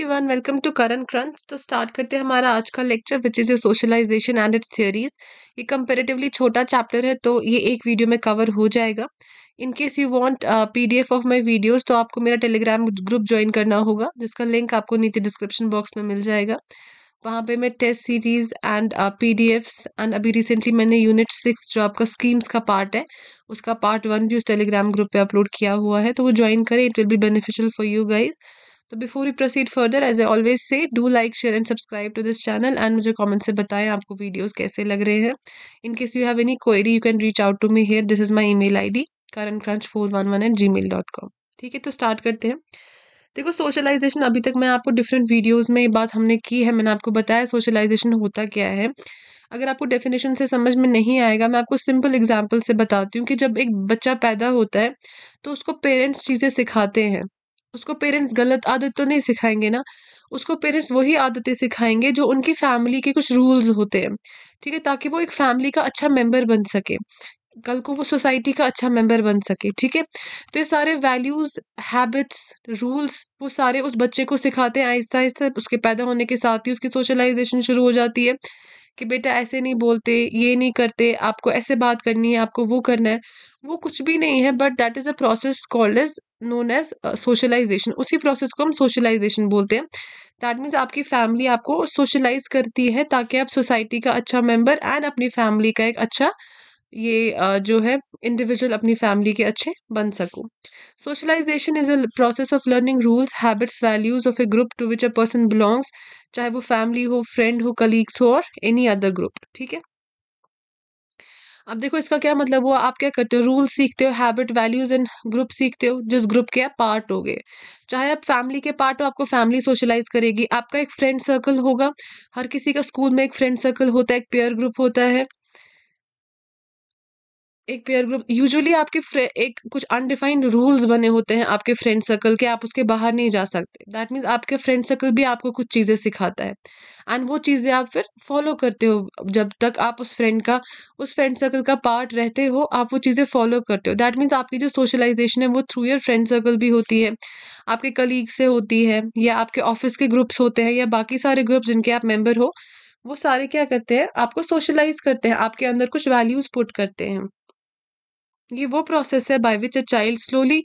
everyone welcome to Karan crunch तो start करते हैं हमारा आज का lecture which is a socialisation and its theories ये कंपेरेटिवली छोटा चैप्टर है तो ये एक वीडियो में कवर हो जाएगा in case you want PDF of my videos तो आपको मेरा टेलीग्राम ग्रुप ज्वाइन करना होगा जिसका लिंक आपको नीचे डिस्क्रिप्शन बॉक्स में मिल जाएगा वहाँ पे मैं test series and P D and अभी रिसेंटली मैंने यूनिट सिक्स जो आपका स्कीम्स का पार्ट है उसका पार्ट वन भी उस टेलीग्राम ग्रुप पे अपलोड किया हुआ है तो वो ज्वाइन करें it will be beneficial for you guys तो before you proceed further as a always से do like share and subscribe to this channel and मुझे कॉमेंट से बताएं आपको वीडियोज़ कैसे लग रहे हैं in case you have any query you can reach out to me here this is my e mail I D Karan crunch four one one eight G mail dot com ठीक है तो स्टार्ट करते हैं देखो सोशलाइजेशन अभी तक मैं आपको डिफरेंट वीडियोस में ये बात हमने की है मैंने आपको बताया सोशलाइजेशन होता क्या है अगर आपको डेफिनेशन से समझ में नहीं आएगा मैं आपको सिंपल एग्जाम्पल से बताती हूँ कि जब एक बच्चा पैदा होता है तो उसको पेरेंट्स चीज़ें सिखाते हैं उसको पेरेंट्स गलत आदत तो नहीं सिखाएंगे ना उसको पेरेंट्स वही आदतें सिखाएंगे जो उनकी फैमिली के कुछ रूल्स होते हैं ठीक है ताकि वो एक फैमिली का अच्छा मेंबर बन सके कल को वो सोसाइटी का अच्छा मेंबर बन सके ठीक है तो ये सारे वैल्यूज़ हैबिट्स रूल्स वो सारे उस बच्चे को सिखाते हैं आहिस्ता आहिस्ता उसके पैदा होने के साथ ही उसकी सोशलाइजेशन शुरू हो जाती है कि बेटा ऐसे नहीं बोलते ये नहीं करते आपको ऐसे बात करनी है आपको वो करना है वो कुछ भी नहीं है but that is a process called as known as socialisation उसी प्रोसेस को हम सोशलाइजेशन बोलते हैं दैट मीन्स आपकी फैमिली आपको सोशलाइज करती है ताकि आप सोसाइटी का अच्छा मेंबर एंड अपनी फैमिली का एक अच्छा ये जो है इंडिविजुअल अपनी फैमिली के अच्छे बन सको socialisation is a process of learning rules habits values of a group to which a person belongs चाहे वो फैमिली हो फ्रेंड हो कलीग्स हो और एनी अदर ग्रुप ठीक है अब देखो इसका क्या मतलब हुआ आप क्या करते हो रूल सीखते हो हैबिट वैल्यूज़ इन ग्रुप सीखते हो जिस ग्रुप के आप पार्ट हो गए चाहे आप फैमिली के पार्ट हो आपको फैमिली सोशलाइज करेगी आपका एक फ्रेंड सर्कल होगा हर किसी का स्कूल में एक फ्रेंड सर्कल होता है एक पेयर ग्रुप होता है एक पेयर ग्रुप यूजुअली आपके एक कुछ अनडिफाइंड रूल्स बने होते हैं आपके फ्रेंड सर्कल के आप उसके बाहर नहीं जा सकते दैट मीन्स आपके फ्रेंड सर्कल भी आपको कुछ चीज़ें सिखाता है एंड वो चीज़ें आप फिर फॉलो करते हो जब तक आप उस फ्रेंड का उस फ्रेंड सर्कल का पार्ट रहते हो आप वो चीज़ें फॉलो करते हो दैट मीन्स आपकी जो सोशलाइजेशन है वो थ्रू योर फ्रेंड सर्कल भी होती है आपके कलीग से होती है या आपके ऑफिस के ग्रुप्स होते हैं या बाकी सारे ग्रुप जिनके आप मेम्बर हो वो सारे क्या करते हैं आपको सोशलाइज करते हैं आपके अंदर कुछ वैल्यूज़ पुट करते हैं ये वो प्रोसेस है by which a child slowly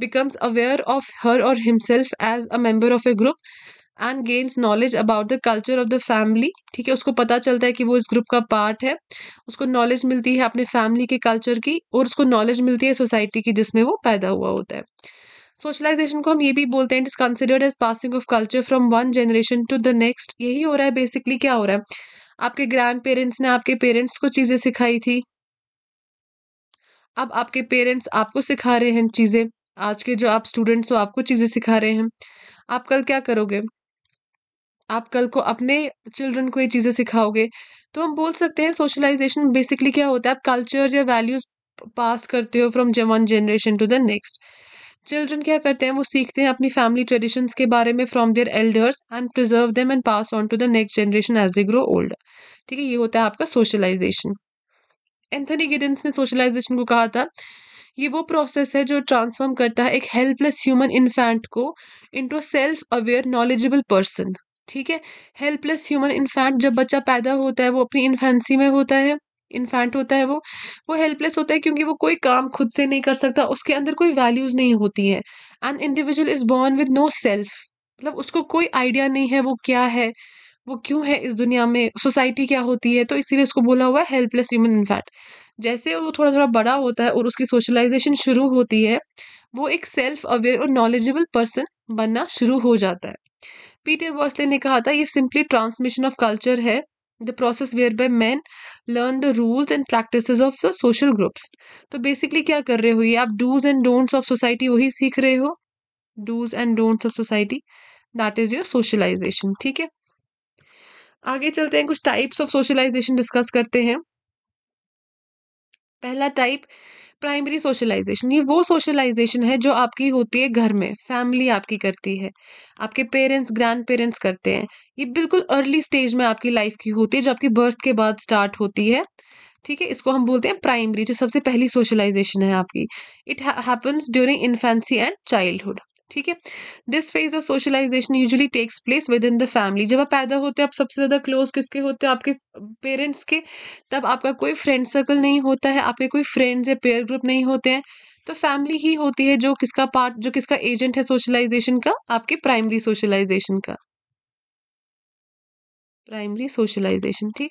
becomes aware of her और himself as a member of a group and gains knowledge about the culture of the family ठीक है उसको पता चलता है कि वो इस ग्रुप का पार्ट है उसको नॉलेज मिलती है अपने फैमिली के कल्चर की और उसको नॉलेज मिलती है सोसाइटी की जिसमें वो पैदा हुआ होता है सोशलाइजेशन को हम ये भी बोलते हैं it is considered as passing of culture from one generation to the next यही हो रहा है बेसिकली क्या हो रहा है आपके ग्रैंड पेरेंट्स ने आपके पेरेंट्स को चीज़ें सिखाई थी अब आपके पेरेंट्स आपको सिखा रहे हैं चीज़ें आज के जो आप स्टूडेंट्स हो आपको चीज़ें सिखा रहे हैं आप कल क्या करोगे आप कल को अपने चिल्ड्रन को ये चीज़ें सिखाओगे तो हम बोल सकते हैं सोशलाइजेशन बेसिकली क्या होता है आप कल्चर या वैल्यूज़ पास करते हो from one generation to the next children क्या करते हैं वो सीखते हैं अपनी फैमिली ट्रेडिशंस के बारे में from their elders and preserve them and pass on to the next generation as they grow old ठीक है ये होता है आपका सोशलाइजेशन एंथनी गिडेंस ने सोशलाइजेशन को कहा था ये वो प्रोसेस है जो ट्रांसफॉर्म करता है एक हेल्पलेस ह्यूमन इन्फेंट को into self aware knowledgeable person ठीक है हेल्पलेस ह्यूमन इन्फेंट जब बच्चा पैदा होता है वो अपनी इन्फेंसी में होता है इन्फेंट होता है वो वो हेल्पलेस होता है क्योंकि वो कोई काम खुद से नहीं कर सकता उसके अंदर कोई वैल्यूज़ नहीं होती है and individual is born with no self मतलब उसको कोई आइडिया नहीं है वो क्या है वो क्यों है इस दुनिया में सोसाइटी क्या होती है तो इसीलिए उसको बोला हुआ है हेल्पलेस ह्यूमन इनफैक्ट जैसे वो थोड़ा थोड़ा बड़ा होता है और उसकी सोशलाइजेशन शुरू होती है वो एक सेल्फ अवेयर और नॉलेजेबल पर्सन बनना शुरू हो जाता है पीटर वॉर्सले ने कहा था ये सिंपली ट्रांसमिशन ऑफ कल्चर है the process whereby man learn the rules and practice of the social groups तो बेसिकली क्या कर रहे हो ये आप dos and don'ts of society वही सीख रहे हो dos and don'ts of society that is your socialisation ठीक है आगे चलते हैं कुछ टाइप्स ऑफ सोशलाइजेशन डिस्कस करते हैं पहला टाइप प्राइमरी सोशलाइजेशन ये वो सोशलाइजेशन है जो आपकी होती है घर में फैमिली आपकी करती है आपके पेरेंट्स ग्रैंड पेरेंट्स करते हैं ये बिल्कुल अर्ली स्टेज में आपकी लाइफ की होती है जो आपकी बर्थ के बाद स्टार्ट होती है ठीक है इसको हम बोलते हैं प्राइमरी जो सबसे पहली सोशलाइजेशन है आपकी it happens during infancy and childhood ठीक है this phase of socialisation usually takes place within the family जब आप पैदा होते हैं आप सबसे ज़्यादा क्लोज किसके होते हैं आपके पेरेंट्स के तब आपका कोई फ्रेंड सर्कल नहीं होता है आपके कोई फ्रेंड्स या पेयर ग्रुप नहीं होते हैं तो फैमिली ही होती है जो किसका पार्ट जो किसका एजेंट है सोशलाइजेशन का आपके प्राइमरी सोशलाइजेशन का प्राइमरी सोशलाइजेशन ठीक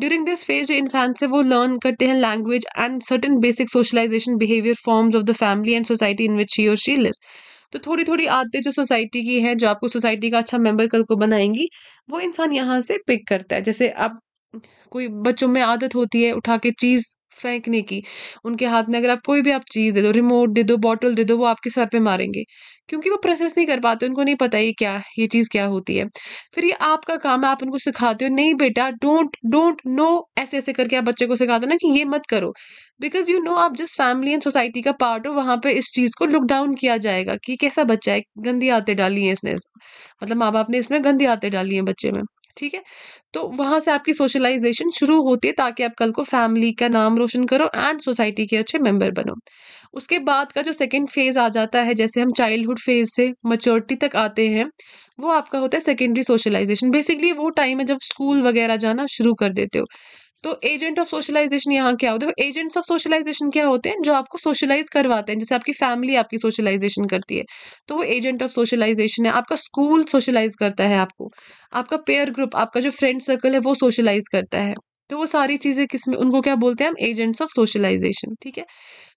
ड्यूरिंग दिस फेज जो इन्फैंस है वो लर्न करते हैं language and certain basic socialisation behaviour forms of the family and society in which he और शी लिव्स तो थोड़ी थोड़ी आदतें जो सोसाइटी की हैं जो आपको सोसाइटी का अच्छा मेंबर कल को बनाएंगी वो इंसान यहाँ से पिक करता है जैसे आप कोई बच्चों में आदत होती है उठा के चीज़ फेंकने की उनके हाथ में अगर आप कोई भी आप चीज़ दे दो रिमोट दे दो बॉटल दे दो वो आपके सर पे मारेंगे क्योंकि वो प्रोसेस नहीं कर पाते उनको नहीं पता ये क्या ये चीज़ क्या होती है फिर ये आपका काम है आप उनको सिखाते हो नहीं बेटा डोंट डोंट नो ऐसे ऐसे करके आप बच्चे को सिखाते हो ना कि ये मत करो बिकॉज यू नो आप जिस फैमिली एंड सोसाइटी का पार्ट हो वहाँ पे इस चीज़ को लुक डाउन किया जाएगा कि कैसा बच्चा है गंदी आते डाली है इसने मतलब माँ बाप ने इसमें गंदी आते डाली है बच्चे में ठीक है तो वहाँ से आपकी सोशलाइजेशन शुरू होती है ताकि आप कल को फैमिली का नाम रोशन करो एंड सोसाइटी के अच्छे मेंबर बनो उसके बाद का जो सेकेंड फेज़ आ जाता है जैसे हम चाइल्डहुड फेज़ से मच्योरिटी तक आते हैं वो आपका होता है सेकेंडरी सोशलाइजेशन बेसिकली वो टाइम है जब स्कूल वगैरह जाना शुरू कर देते हो तो एजेंट ऑफ सोशलाइजेशन यहाँ क्या होता है एजेंट्स ऑफ सोशलाइजेशन क्या होते हैं जो आपको सोशलाइज करवाते हैं जैसे आपकी फैमिली आपकी सोशलाइजेशन करती है तो वो एजेंट ऑफ सोशलाइजेशन है आपका स्कूल सोशलाइज करता है आपको आपका पेयर ग्रुप आपका जो फ्रेंड सर्कल है वो सोशलाइज करता है तो वो सारी चीज़ें किस में उनको क्या बोलते हैं हम एजेंट्स ऑफ सोशलाइजेशन ठीक है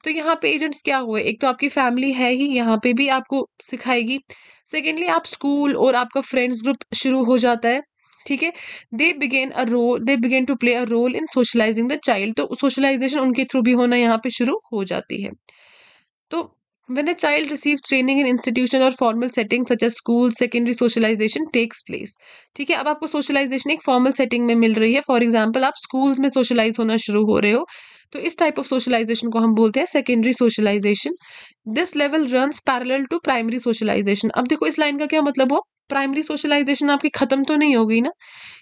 तो यहाँ पे एजेंट्स क्या हुए एक तो आपकी फैमिली है ही यहाँ पे भी आपको सिखाएगी सेकेंडली आप स्कूल और आपका फ्रेंड्स ग्रुप शुरू हो जाता है ठीक है they begin a role they begin to play a role in socialising the child तो सोशलाइजेशन उनके थ्रू भी होना यहाँ पे शुरू हो जाती है तो when a child receive training in institution और formal setting such as school secondary socialisation takes place ठीक है अब आपको सोशलाइजेशन एक फॉर्मल सेटिंग में मिल रही है फॉर एग्जाम्पल आप स्कूल्स में सोशलाइज होना शुरू हो रहे हो तो इस टाइप ऑफ सोशलाइजेशन को हम बोलते हैं secondary socialisation this level run parallel to primary socialisation अब देखो इस लाइन का क्या मतलब हो प्राइमरी सोशलाइजेशन आपकी ख़त्म तो नहीं होगी ना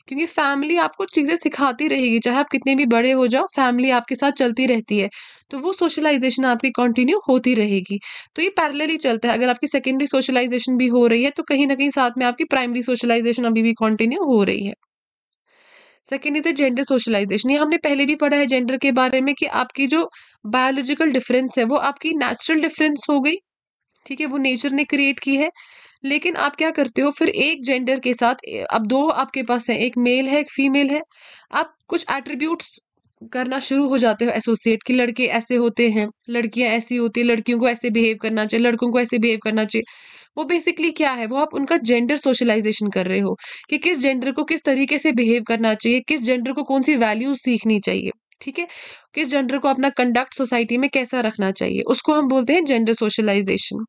क्योंकि फैमिली आपको चीज़ें सिखाती रहेगी चाहे आप कितने भी बड़े हो जाओ फैमिली आपके साथ चलती रहती है तो वो सोशलाइजेशन आपकी कंटिन्यू होती रहेगी तो ये ही चलता है अगर आपकी सेकेंडरी सोशलाइजेशन भी हो रही है तो कहीं ना कहीं साथ में आपकी प्राइमरी सोशलाइजेशन अभी भी कंटिन्यू हो रही है सेकेंड इज जेंडर सोशलाइजेशन ये हमने पहले भी पढ़ा है जेंडर के बारे में कि आपकी जो बायोलॉजिकल डिफरेंस है वो आपकी नेचुरल डिफरेंस हो गई ठीक है वो नेचर ने क्रिएट की है लेकिन आप क्या करते हो फिर एक जेंडर के साथ अब दो आपके पास हैं एक मेल है एक फीमेल है आप कुछ एट्रीब्यूट्स करना शुरू हो जाते हो एसोसिएट कि लड़के ऐसे होते हैं लड़कियां ऐसी होती हैं लड़कियों को ऐसे बिहेव करना चाहिए लड़कों को ऐसे बिहेव करना चाहिए वो बेसिकली क्या है वो आप उनका जेंडर सोशलाइजेशन कर रहे हो कि किस जेंडर को किस तरीके से बिहेव करना चाहिए किस जेंडर को कौन सी वैल्यूज सीखनी चाहिए ठीक है किस जेंडर को अपना कंडक्ट सोसाइटी में कैसा रखना चाहिए उसको हम बोलते हैं gender socialisation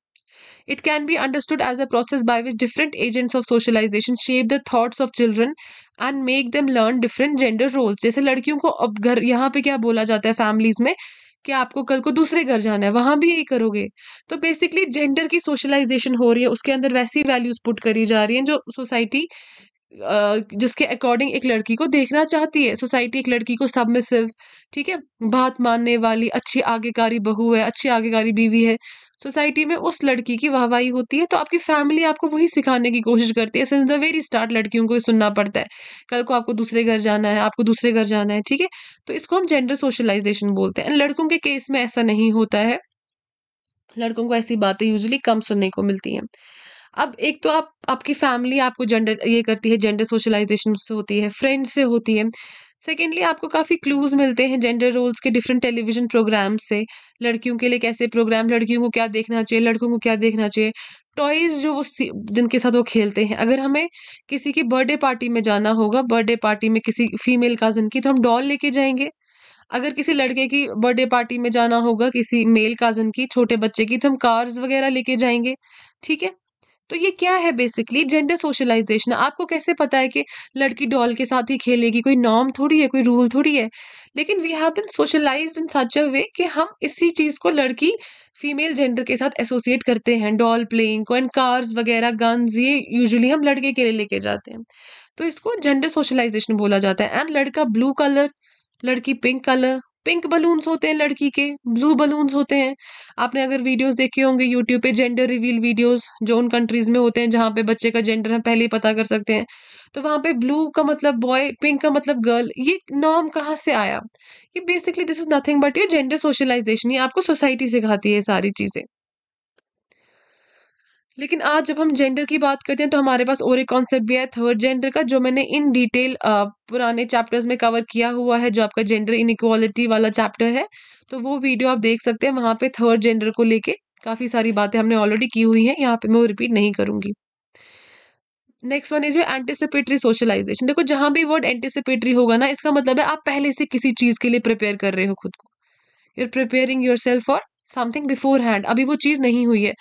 It can be understood as a process by which different agents of socialization shape the thoughts of children and make them learn different gender roles जैसे लड़कियों को अब घर यहाँ पे क्या बोला जाता है फैमिलीज में कि आपको कल को दूसरे घर जाना है वहां भी यही करोगे तो बेसिकली जेंडर की सोशलाइजेशन हो रही है उसके अंदर वैसी वैल्यूज पुट करी जा रही हैं जो सोसाइटी जिसके अकॉर्डिंग एक लड़की को देखना चाहती है सोसाइटी एक लड़की को सबमिसिव ठीक है बात मानने वाली अच्छी आगेकारी बहू है अच्छी आगेकारी बीवी है सोसाइटी में उस लड़की की वाहवाही होती है तो आपकी फैमिली आपको वही सिखाने की कोशिश करती है सिंस द वेरी स्टार्ट लड़कियों को सुनना पड़ता है कल को आपको दूसरे घर जाना है आपको दूसरे घर जाना है ठीक है तो इसको हम जेंडर सोशलाइजेशन बोलते हैं लड़कों के केस में ऐसा नहीं होता है लड़कों को ऐसी बातें यूजली कम सुनने को मिलती हैं अब एक तो आप आपकी फैमिली आपको जेंडर ये करती है जेंडर सोशलाइजेशन से होती है फ्रेंड से होती है सेकेंडली आपको काफ़ी क्लूज़ मिलते हैं जेंडर रोल्स के डिफरेंट टेलीविजन प्रोग्राम से लड़कियों के लिए कैसे प्रोग्राम लड़कियों को क्या देखना चाहिए लड़कों को क्या देखना चाहिए टॉयज़ जो वो जिनके साथ वो खेलते हैं अगर हमें किसी की बर्थडे पार्टी में जाना होगा बर्थडे पार्टी में किसी फीमेल कज़न की तो हम डॉल लेके जाएंगे अगर किसी लड़के की बर्थडे पार्टी में जाना होगा किसी मेल कज़न की छोटे बच्चे की तो हम कार्स वगैरह लेके जाएंगे ठीक है तो ये क्या है बेसिकली जेंडर सोशलाइजेशन आपको कैसे पता है कि लड़की डॉल के साथ ही खेलेगी कोई नॉर्म थोड़ी है कोई रूल थोड़ी है लेकिन we have been socialise in such a way कि हम इसी चीज़ को लड़की फीमेल जेंडर के साथ एसोसिएट करते हैं डॉल प्लेइंग को एंड कार्स वगैरह गन्स ये यूजुअली हम लड़के के लिए लेके जाते हैं तो इसको जेंडर सोशलाइजेशन बोला जाता है एंड लड़का ब्लू कलर लड़की पिंक कलर पिंक बलून्स होते हैं लड़की के ब्लू बलून्स होते हैं आपने अगर वीडियोस देखे होंगे यूट्यूब पे जेंडर रिवील वीडियोस जो उन कंट्रीज में होते हैं जहाँ पे बच्चे का जेंडर हम पहले ही पता कर सकते हैं तो वहाँ पे ब्लू का मतलब बॉय पिंक का मतलब गर्ल ये नॉर्म कहाँ से आया ये basically this is nothing but your gender socialisation ये आपको सोसाइटी सिखाती है सारी चीज़ें लेकिन आज जब हम जेंडर की बात करते हैं तो हमारे पास और एक कॉन्सेप्ट भी है थर्ड जेंडर का जो मैंने इन डिटेल पुराने चैप्टर्स में कवर किया हुआ है जो आपका जेंडर इनक्वालिटी वाला चैप्टर है तो वो वीडियो आप देख सकते हैं वहाँ पे थर्ड जेंडर को लेके काफ़ी सारी बातें हमने ऑलरेडी की हुई हैं यहाँ पे मैं वो रिपीट नहीं करूँगी next one is anticipatory socialisation देखो जहाँ भी वर्ड एंटिसिपेटरी होगा ना इसका मतलब है आप पहले से किसी चीज़ के लिए प्रिपेयर कर रहे हो खुद को you are preparing yourself for something beforehand अभी वो चीज़ नहीं हुई है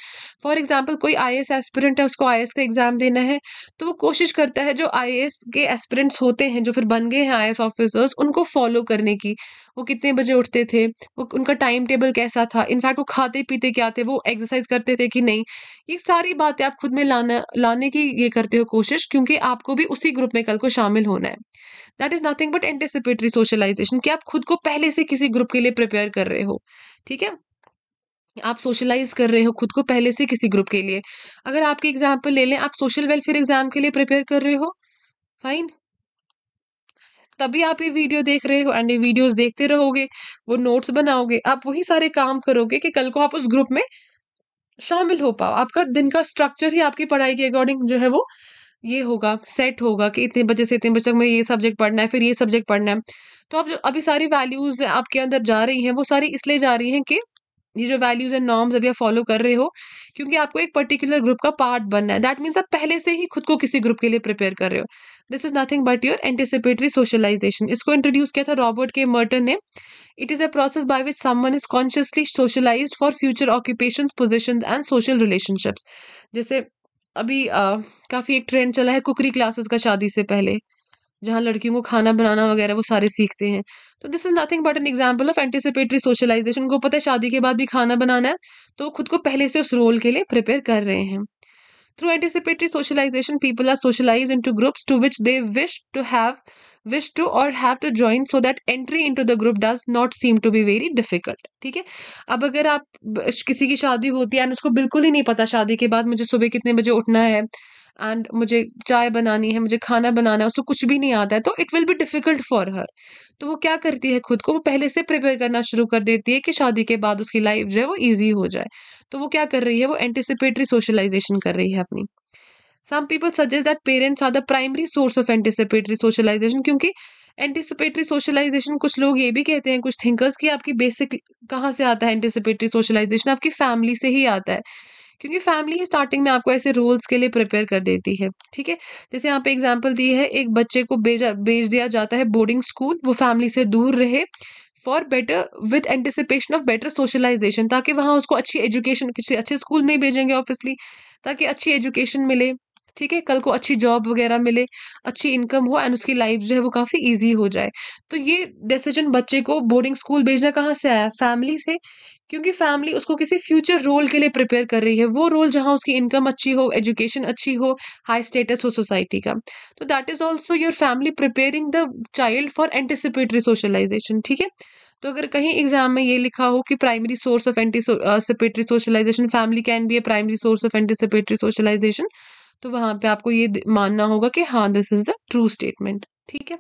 फॉर एग्जाम्पल कोई आई एस एस्पिरेंट है उसको आई एस का एग्ज़ाम देना है तो वो कोशिश करता है जो आई एस के एस्पिरेंट्स होते हैं जो फिर बन गए हैं आई एस ऑफिसर्स उनको फॉलो करने की वो कितने बजे उठते थे वो उनका टाइम टेबल कैसा था इनफैक्ट वो खाते पीते क्या थे वो एक्सरसाइज करते थे कि नहीं ये सारी बातें आप खुद में लाना लाने की ये करते हो कोशिश क्योंकि आपको भी उसी ग्रुप में कल को शामिल होना है that is nothing but anticipatory socialisation कि आप खुद को पहले से किसी ग्रुप के लिए प्रिपेयर कर रहे हो ठीक है आप सोशलाइज कर रहे हो खुद को पहले से किसी ग्रुप के लिए अगर आपके एग्जाम्पल ले लें आप सोशल वेलफेयर एग्जाम के लिए प्रिपेयर कर रहे हो फाइन तभी आप ये वीडियो देख रहे हो एंड ये वीडियोस देखते रहोगे वो नोट्स बनाओगे आप वही सारे काम करोगे कि कल को आप उस ग्रुप में शामिल हो पाओ आपका दिन का स्ट्रक्चर ही आपकी पढ़ाई के अकॉर्डिंग जो है वो ये होगा सेट होगा कि इतने बजे से इतने बजे तक मैं ये सब्जेक्ट पढ़ना है फिर ये सब्जेक्ट पढ़ना है तो आप जो अभी सारी वैल्यूज़ आपके अंदर जा रही हैं वो सारी इसलिए जा रही हैं कि ये जो वैल्यूज एंड नॉर्म्स अभी आप फॉलो कर रहे हो क्योंकि आपको एक पर्टिकुलर ग्रुप का पार्ट बनना है दैट मीन्स आप पहले से ही खुद को किसी ग्रुप के लिए प्रिपेयर कर रहे हो this is nothing but your anticipatory socialisation इसको इंट्रोड्यूस किया था रॉबर्ट के मर्टन ने it is a process by which someone is consciously socialise for future occupation position and social relationships जैसे अभी uh, काफ़ी एक ट्रेंड चला है कुकरी क्लासेस का शादी से पहले जहाँ लड़कियों को खाना बनाना वगैरह वो सारे सीखते हैं तो this is nothing but an example of anticipatory socialisation को पता है शादी के बाद भी खाना बनाना है तो खुद को पहले से उस रोल के लिए प्रिपेयर कर रहे हैं through anticipatory socialisation people are socialise into groups to which they wish to have wish to और have to join so that entry into the group does not seem to be very difficult ठीक है अब अगर आप किसी की शादी होती है उसको बिल्कुल ही नहीं पता शादी के बाद मुझे सुबह कितने बजे उठना है एंड मुझे चाय बनानी है मुझे खाना बनाना है उसको कुछ भी नहीं आता है तो it will be difficult for her तो वो क्या करती है खुद को वो पहले से प्रिपेयर करना शुरू कर देती है कि शादी के बाद उसकी लाइफ जो है वो ईजी हो जाए तो वो क्या कर रही है वो एंटिसिपेटरी सोशलाइजेशन कर रही है अपनी some people suggest that parents are the primary source of anticipatory socialisation क्योंकि एंटिसिपेटरी सोशलाइजेशन कुछ लोग ये भी कहते हैं कुछ थिंकर्स कि आपकी बेसिक कहाँ से आता है एंटिसिपेटरी सोशलाइजेशन आपकी फैमिली से ही आता है क्योंकि फैमिली ही स्टार्टिंग में आपको ऐसे रोल्स के लिए प्रिपेयर कर देती है ठीक है जैसे यहाँ पे एग्जाम्पल दी है एक बच्चे को भेजा भेज दिया जाता है बोर्डिंग स्कूल वो फैमिली से दूर रहे for better with anticipation of better socialisation ताकि वहाँ उसको अच्छी एजुकेशन किसी अच्छे स्कूल में ही भेजेंगे ऑब्वियसली ताकि अच्छी एजुकेशन मिले ठीक है कल को अच्छी जॉब वगैरह मिले अच्छी इनकम हो एंड उसकी लाइफ जो है वो काफ़ी इजी हो जाए तो ये डिसीजन बच्चे को बोर्डिंग स्कूल भेजना कहाँ से आया फैमिली से क्योंकि फैमिली उसको किसी फ्यूचर रोल के लिए प्रिपेयर कर रही है वो रोल जहाँ उसकी इनकम अच्छी हो एजुकेशन अच्छी हो हाई स्टेटस हो सोसाइटी का तो that is also your family preparing the child for anticipatory socialisation ठीक है तो अगर कहीं एग्जाम में ये लिखा हो कि primary source of anticipatory socialisation family can be a primary source of anticipatory socialisation तो वहाँ पे आपको ये मानना होगा कि हाँ this is the true statement ठीक है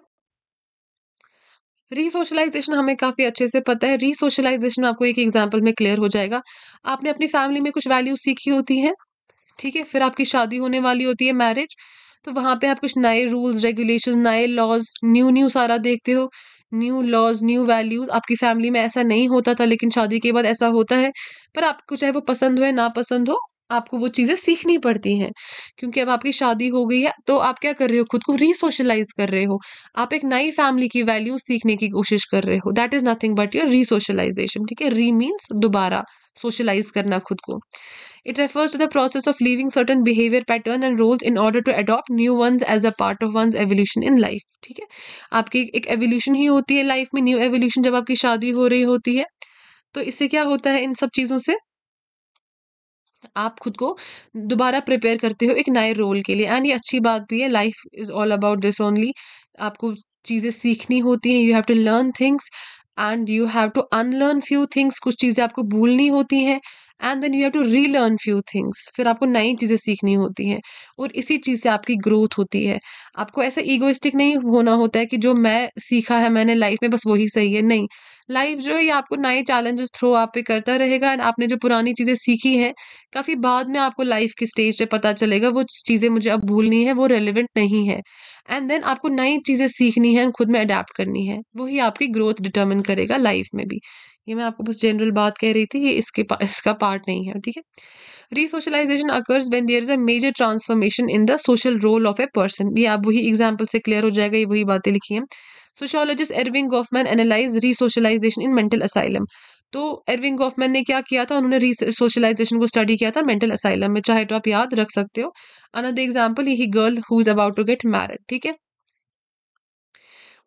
रीसोशलाइजेशन हमें काफ़ी अच्छे से पता है रीसोशलाइजेशन आपको एक एग्जाम्पल में क्लियर हो जाएगा आपने अपनी फैमिली में कुछ वैल्यूज सीखी होती हैं ठीक है फिर आपकी शादी होने वाली होती है मैरिज तो वहाँ पे आप कुछ नए रूल्स रेगुलेशन नए लॉज न्यू न्यू सारा देखते हो न्यू लॉज न्यू वैल्यूज आपकी फैमिली में ऐसा नहीं होता था लेकिन शादी के बाद ऐसा होता है पर आपको चाहे वो पसंद हो या ना पसंद हो आपको वो चीज़ें सीखनी पड़ती हैं क्योंकि अब आपकी शादी हो गई है तो आप क्या कर रहे हो खुद को रीसोशलाइज कर रहे हो आप एक नई फैमिली की वैल्यू सीखने की कोशिश कर रहे हो that is nothing but your resocialisation ठीक है री मीन्स दोबारा सोशलाइज करना खुद को it refers to the process of living certain behaviour pattern and roles in order to adopt new ones as a part of one's evolution in life ठीक है आपकी एक एवोल्यूशन ही होती है लाइफ में न्यू एवोल्यूशन जब आपकी शादी हो रही होती है तो इससे क्या होता है इन सब चीज़ों से आप खुद को दोबारा प्रिपेयर करते हो एक नए रोल के लिए एंड ये अच्छी बात भी है life is all about this only आपको चीज़ें सीखनी होती हैं you have to learn things and you have to unlearn few things कुछ चीज़ें आपको भूलनी होती हैं and then you have to relearn few things फिर आपको नई चीज़ें सीखनी होती हैं और इसी चीज़ से आपकी ग्रोथ होती है आपको ऐसा ईगोइस्टिक नहीं होना होता है कि जो मैं सीखा है मैंने लाइफ में बस वही सही है नहीं लाइफ जो है ये आपको नए चैलेंजेस थ्रो आप पे करता रहेगा एंड आपने जो पुरानी चीज़ें सीखी है काफ़ी बाद में आपको लाइफ के स्टेज पे पता चलेगा वो चीज़ें मुझे अब भूलनी है वो रेलिवेंट नहीं है एंड देन आपको नई चीज़ें सीखनी है खुद में अडेप्ट करनी है वही आपकी ग्रोथ डिटर्मिन करेगा लाइफ में भी ये मैं आपको बस जनरल बात कह रही थी ये इसके पा, इसका पार्ट नहीं है ठीक है resocialisation occurs when there is a major transformation in the social role of a person ये आप वही एग्जाम्पल से क्लियर हो जाएगा ये वही बातें लिखी हैं sociologist Erving Goffman analyse resocialisation in mental asylum तो एरविंग गोफमैन ने क्या किया था उन्होंने री सोशलाइजेशन को स्टडी किया था मेंटल असाइलम में चाहे तो आप याद रख सकते हो अनदर एग्जाम्पल यही girl who is about to get married ठीक है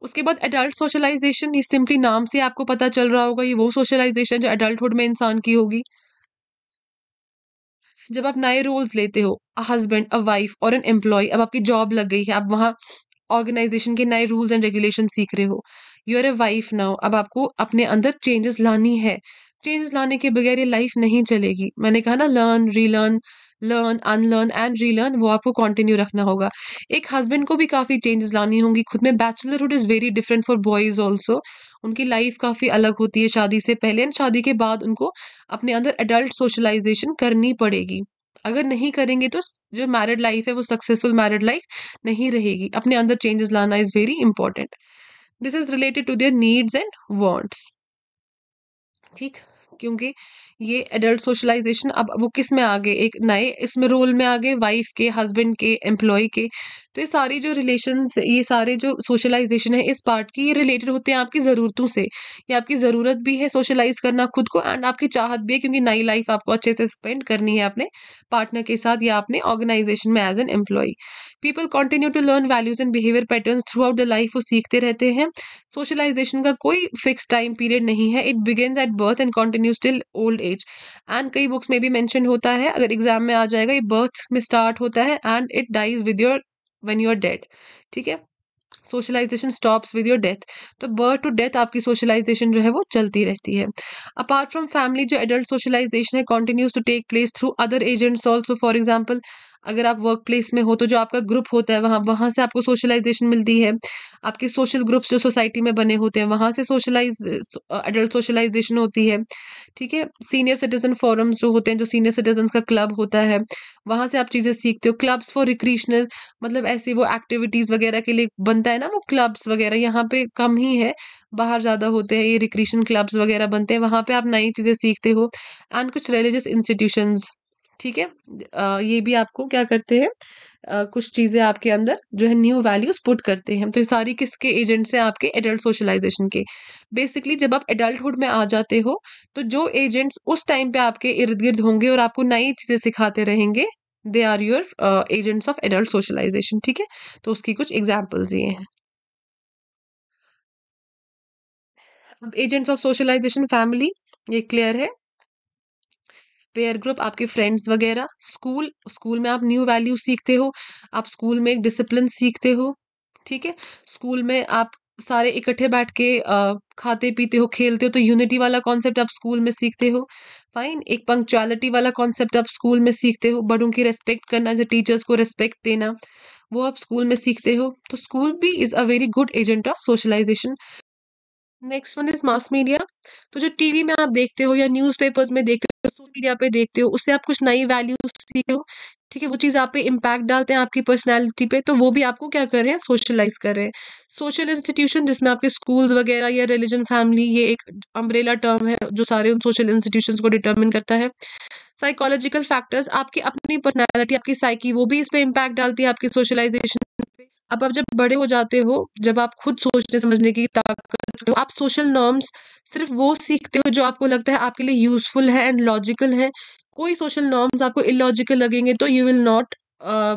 उसके बाद एडल्ट सोशलाइजेशन ये सिंपली नाम से आपको पता चल रहा होगा ये वो सोशलाइजेशन जो एडल्टहुड में इंसान की होगी जब आप नए रोल्स लेते हो अ हस्बैंड अ वाइफ और एन एम्प्लॉय अब आपकी जॉब लग गई है आप वहाँ ऑर्गेनाइजेशन के नए रूल्स एंड रेगुलेशन सीख रहे हो you are a wife now अब आपको अपने अंदर चेंजेस लानी है चेंजेस लाने के बगैर ये लाइफ नहीं चलेगी मैंने कहा ना learn relearn learn unlearn and relearn वो आपको कंटिन्यू रखना होगा एक हस्बैंड को भी काफ़ी चेंजेस लानी होंगी खुद में bachelorhood is very different for boys also उनकी लाइफ काफ़ी अलग होती है शादी से पहले एंड शादी के बाद उनको अपने अंदर एडल्ट सोशलाइजेशन करनी पड़ेगी अगर नहीं करेंगे तो जो मैरिड लाइफ है वो सक्सेसफुल मैरिड लाइफ नहीं रहेगी अपने अंदर चेंजेस लाना is very important this is related to their needs and wants ठीक क्योंकि ये एडल्ट सोशलाइजेशन अब वो किस में आ गए एक नए इसमें रोल में आ गए वाइफ के हस्बैंड के एम्प्लॉय के तो ये सारी जो रिलेशन ये सारे जो सोशलाइजेशन है इस पार्ट की ये रिलेटेड होते हैं आपकी ज़रूरतों से ये आपकी ज़रूरत भी है सोशलाइज करना खुद को एंड आपकी चाहत भी है क्योंकि नई लाइफ आपको अच्छे से स्पेंड करनी है अपने पार्टनर के साथ या अपने ऑर्गेनाइजेशन में as an employee people continue to learn values and behaviour pattern throughout the life वो सीखते रहते हैं सोशलाइजेशन का कोई फिक्स टाइम पीरियड नहीं है it begins at birth and continue till old age and कई बुक्स में भी मैंशन होता है अगर एग्जाम में आ जाएगा ये बर्थ में स्टार्ट होता है and it dies with your when you are dead ठीक है socialisation stops with your death तो बर्थ टू डेथ आपकी सोशलाइजेशन जो है वो चलती रहती है अपार्ट फ्रॉम फैमिली जो एडल्ट सोशलाइजेशन है continues to take place through other agents also for example अगर आप वर्क प्लेस में हो तो जो आपका ग्रुप होता है वहाँ वहाँ से आपको सोशलाइजेशन मिलती है आपके सोशल ग्रुप्स जो सोसाइटी में बने होते हैं वहाँ से सोशलाइज अडल्ट सोशलाइजेशन होती है ठीक है सीनियर सिटीजन फोरम्स जो होते हैं जो सीनियर सिटीजन का क्लब होता है वहाँ से आप चीज़ें सीखते हो क्लब्स फॉर रिक्रीशनल मतलब ऐसे वो एक्टिविटीज़ वगैरह के लिए बनता है ना वो क्लब्स वगैरह यहाँ पर कम ही है बाहर ज़्यादा होते हैं ये रिक्रीशन क्लब्स वगैरह बनते हैं वहाँ पर आप नई चीज़ें सीखते हो एंड कुछ रिलीजियस इंस्टीट्यूशंस ठीक है ये भी आपको क्या करते हैं Uh, कुछ चीज़ें आपके अंदर जो है न्यू वैल्यूज पुट करते हैं तो ये सारी किसके एजेंट्स हैं आपके एडल्ट सोशलाइजेशन के बेसिकली जब आप एडल्टहुड में आ जाते हो तो जो एजेंट्स उस टाइम पे आपके इर्द गिर्द होंगे और आपको नई चीज़ें सिखाते रहेंगे they are your agents of adult socialisation ठीक है तो उसकी कुछ एग्जाम्पल्स ये हैं अब एजेंट्स ऑफ सोशलाइजेशन फैमिली ये क्लियर है पेयर ग्रुप आपके फ्रेंड्स वगैरह स्कूल स्कूल में आप न्यू वैल्यू सीखते हो आप स्कूल में एक डिसिप्लिन सीखते हो ठीक है स्कूल में आप सारे इकट्ठे बैठ के खाते पीते हो खेलते हो तो यूनिटी वाला कॉन्सेप्ट आप स्कूल में सीखते हो फाइन एक पंक्चुअलिटी वाला कॉन्सेप्ट आप स्कूल में सीखते हो बड़ों की रेस्पेक्ट करना जैसे टीचर्स को रेस्पेक्ट देना वो आप स्कूल में सीखते हो तो स्कूल भी is a very good agent of socialisation next one is mass media तो जो टीवी में आप देखते हो या न्यूज़पेपर्स में देखते हो सोशल मीडिया पे देखते हो उससे आप कुछ नई वैल्यूज सीखते हो ठीक है वो चीज़ आप पे इम्पैक्ट डालते हैं आपकी पर्सनैलिटी पे तो वो भी आपको क्या कर रहे हैं सोशलाइज कर रहे हैं सोशल इंस्टीट्यूशन जिसमें आपके स्कूल्स वगैरह या रिलीजन फैमिली ये एक अम्ब्रेला टर्म है जो सारे उन सोशल इंस्टीट्यूशन को डिटर्मिन करता है साइकोलॉजिकल फैक्टर्स आपकी अपनी पर्सनैलिटी आपकी साइकी वो भी इस पर इम्पैक्ट डालती है आपकी सोशलाइजेशन अब आप जब बड़े हो जाते हो जब आप खुद सोचने समझने की ताकत सकते हो आप सोशल नॉर्म्स सिर्फ वो सीखते हो जो आपको लगता है आपके लिए यूजफुल है एंड लॉजिकल है कोई सोशल नॉर्म्स आपको इलॉजिकल लगेंगे तो यू विल नॉट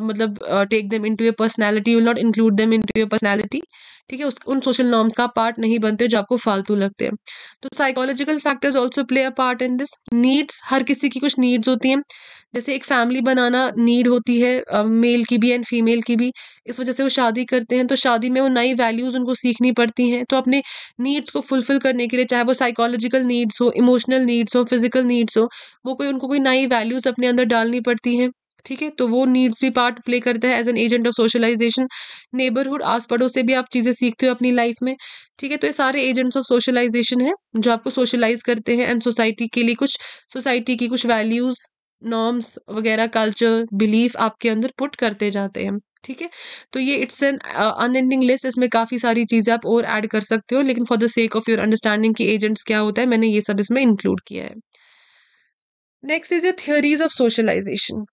मतलब take them into your personality you will not include them into your personality ठीक है उस उन सोशल नॉर्म्स का पार्ट नहीं बनते हो जो आपको फालतू लगते हैं तो psychological factors also play a part in this needs हर किसी की कुछ नीड्स होती हैं जैसे एक फैमिली बनाना नीड होती है मेल की भी एंड फीमेल की भी इस वजह से वो शादी करते हैं तो शादी में वो नई वैल्यूज़ उनको सीखनी पड़ती हैं तो अपने नीड्स को फुलफ़िल करने के लिए चाहे वो साइकोलॉजिकल नीड्स हो इमोशनल नीड्स हो फिजिकल नीड्स हो वो कोई उनको कोई नई वैल्यूज़ अपने अंदर डालनी पड़ती हैं ठीक है तो वो नीड्स भी पार्ट प्ले करता है as an agent of socialisation neighbourhood आस पड़ोस से भी आप चीज़ें सीखते हो अपनी लाइफ में ठीक है तो ये सारे एजेंट्स ऑफ सोशलाइजेशन है जो आपको सोशलाइज करते हैं एंड सोसाइटी के लिए कुछ सोसाइटी की कुछ वैल्यूज़ नॉर्म्स वगैरह कल्चर बिलीफ आपके अंदर पुट करते जाते हैं ठीक है तो ये इट्स एन अनएंडिंग लिस्ट इसमें काफ़ी सारी चीज़ें आप और ऐड कर सकते हो लेकिन for the sake of your understanding की एजेंट्स क्या होता है मैंने ये सब इसमें इंक्लूड किया है next is your theories of socialisation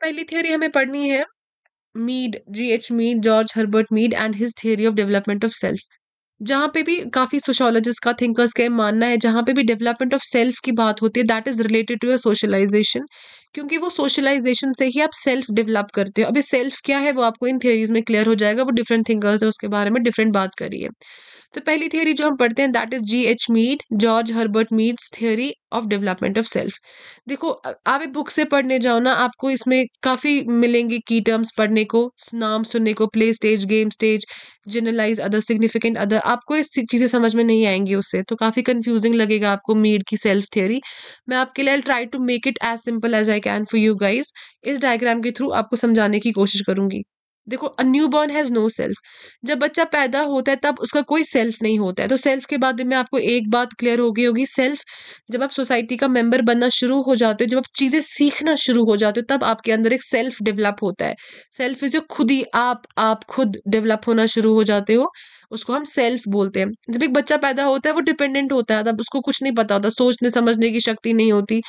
पहली थियोरी हमें पढ़नी है Mead G H Mead George Herbert Mead and his theory of development of self जहाँ पे भी काफ़ी सोशोलॉजिस्ट का थिंकर्स का मानना है जहाँ पे भी डेवलपमेंट ऑफ सेल्फ की बात होती है that is related to your socialisation क्योंकि वो सोशलाइजेशन से ही आप सेल्फ डेवलप करते हो अभी सेल्फ क्या है वो आपको इन थियोरीज में क्लियर हो जाएगा वो डिफरेंट थिंकर्स है उसके बारे में डिफरेंट बात करिए तो पहली थियोरी जो हम पढ़ते हैं that is G H Mead George Herbert Mead's theory of development of self देखो आप एक बुक से पढ़ने जाओ ना आपको इसमें काफ़ी मिलेंगे की टर्म्स पढ़ने को नाम सुनने को play stage game stage generalise other significant other आपको इस चीज़ें समझ में नहीं आएंगी उससे तो काफ़ी कन्फ्यूजिंग लगेगा आपको मीड की सेल्फ थियोरी मैं आपके लिए try to make it as simple as I can for you guys इस डायग्राम के थ्रू आपको समझाने की कोशिश करूंगी देखो a newborn has no self जब बच्चा पैदा होता है तब उसका कोई सेल्फ नहीं होता है तो सेल्फ के बाद में आपको एक बात क्लियर हो गई होगी सेल्फ जब आप सोसाइटी का मेंबर बनना शुरू हो जाते हो जब आप चीज़ें सीखना शुरू हो जाते हो तब आपके अंदर एक सेल्फ डेवलप होता है सेल्फ इज जो खुद ही आप आप खुद डेवलप होना शुरू हो जाते हो उसको हम सेल्फ बोलते हैं जब एक बच्चा पैदा होता है वो डिपेंडेंट होता है तब उसको कुछ नहीं पता होता सोचने समझने की शक्ति नहीं होती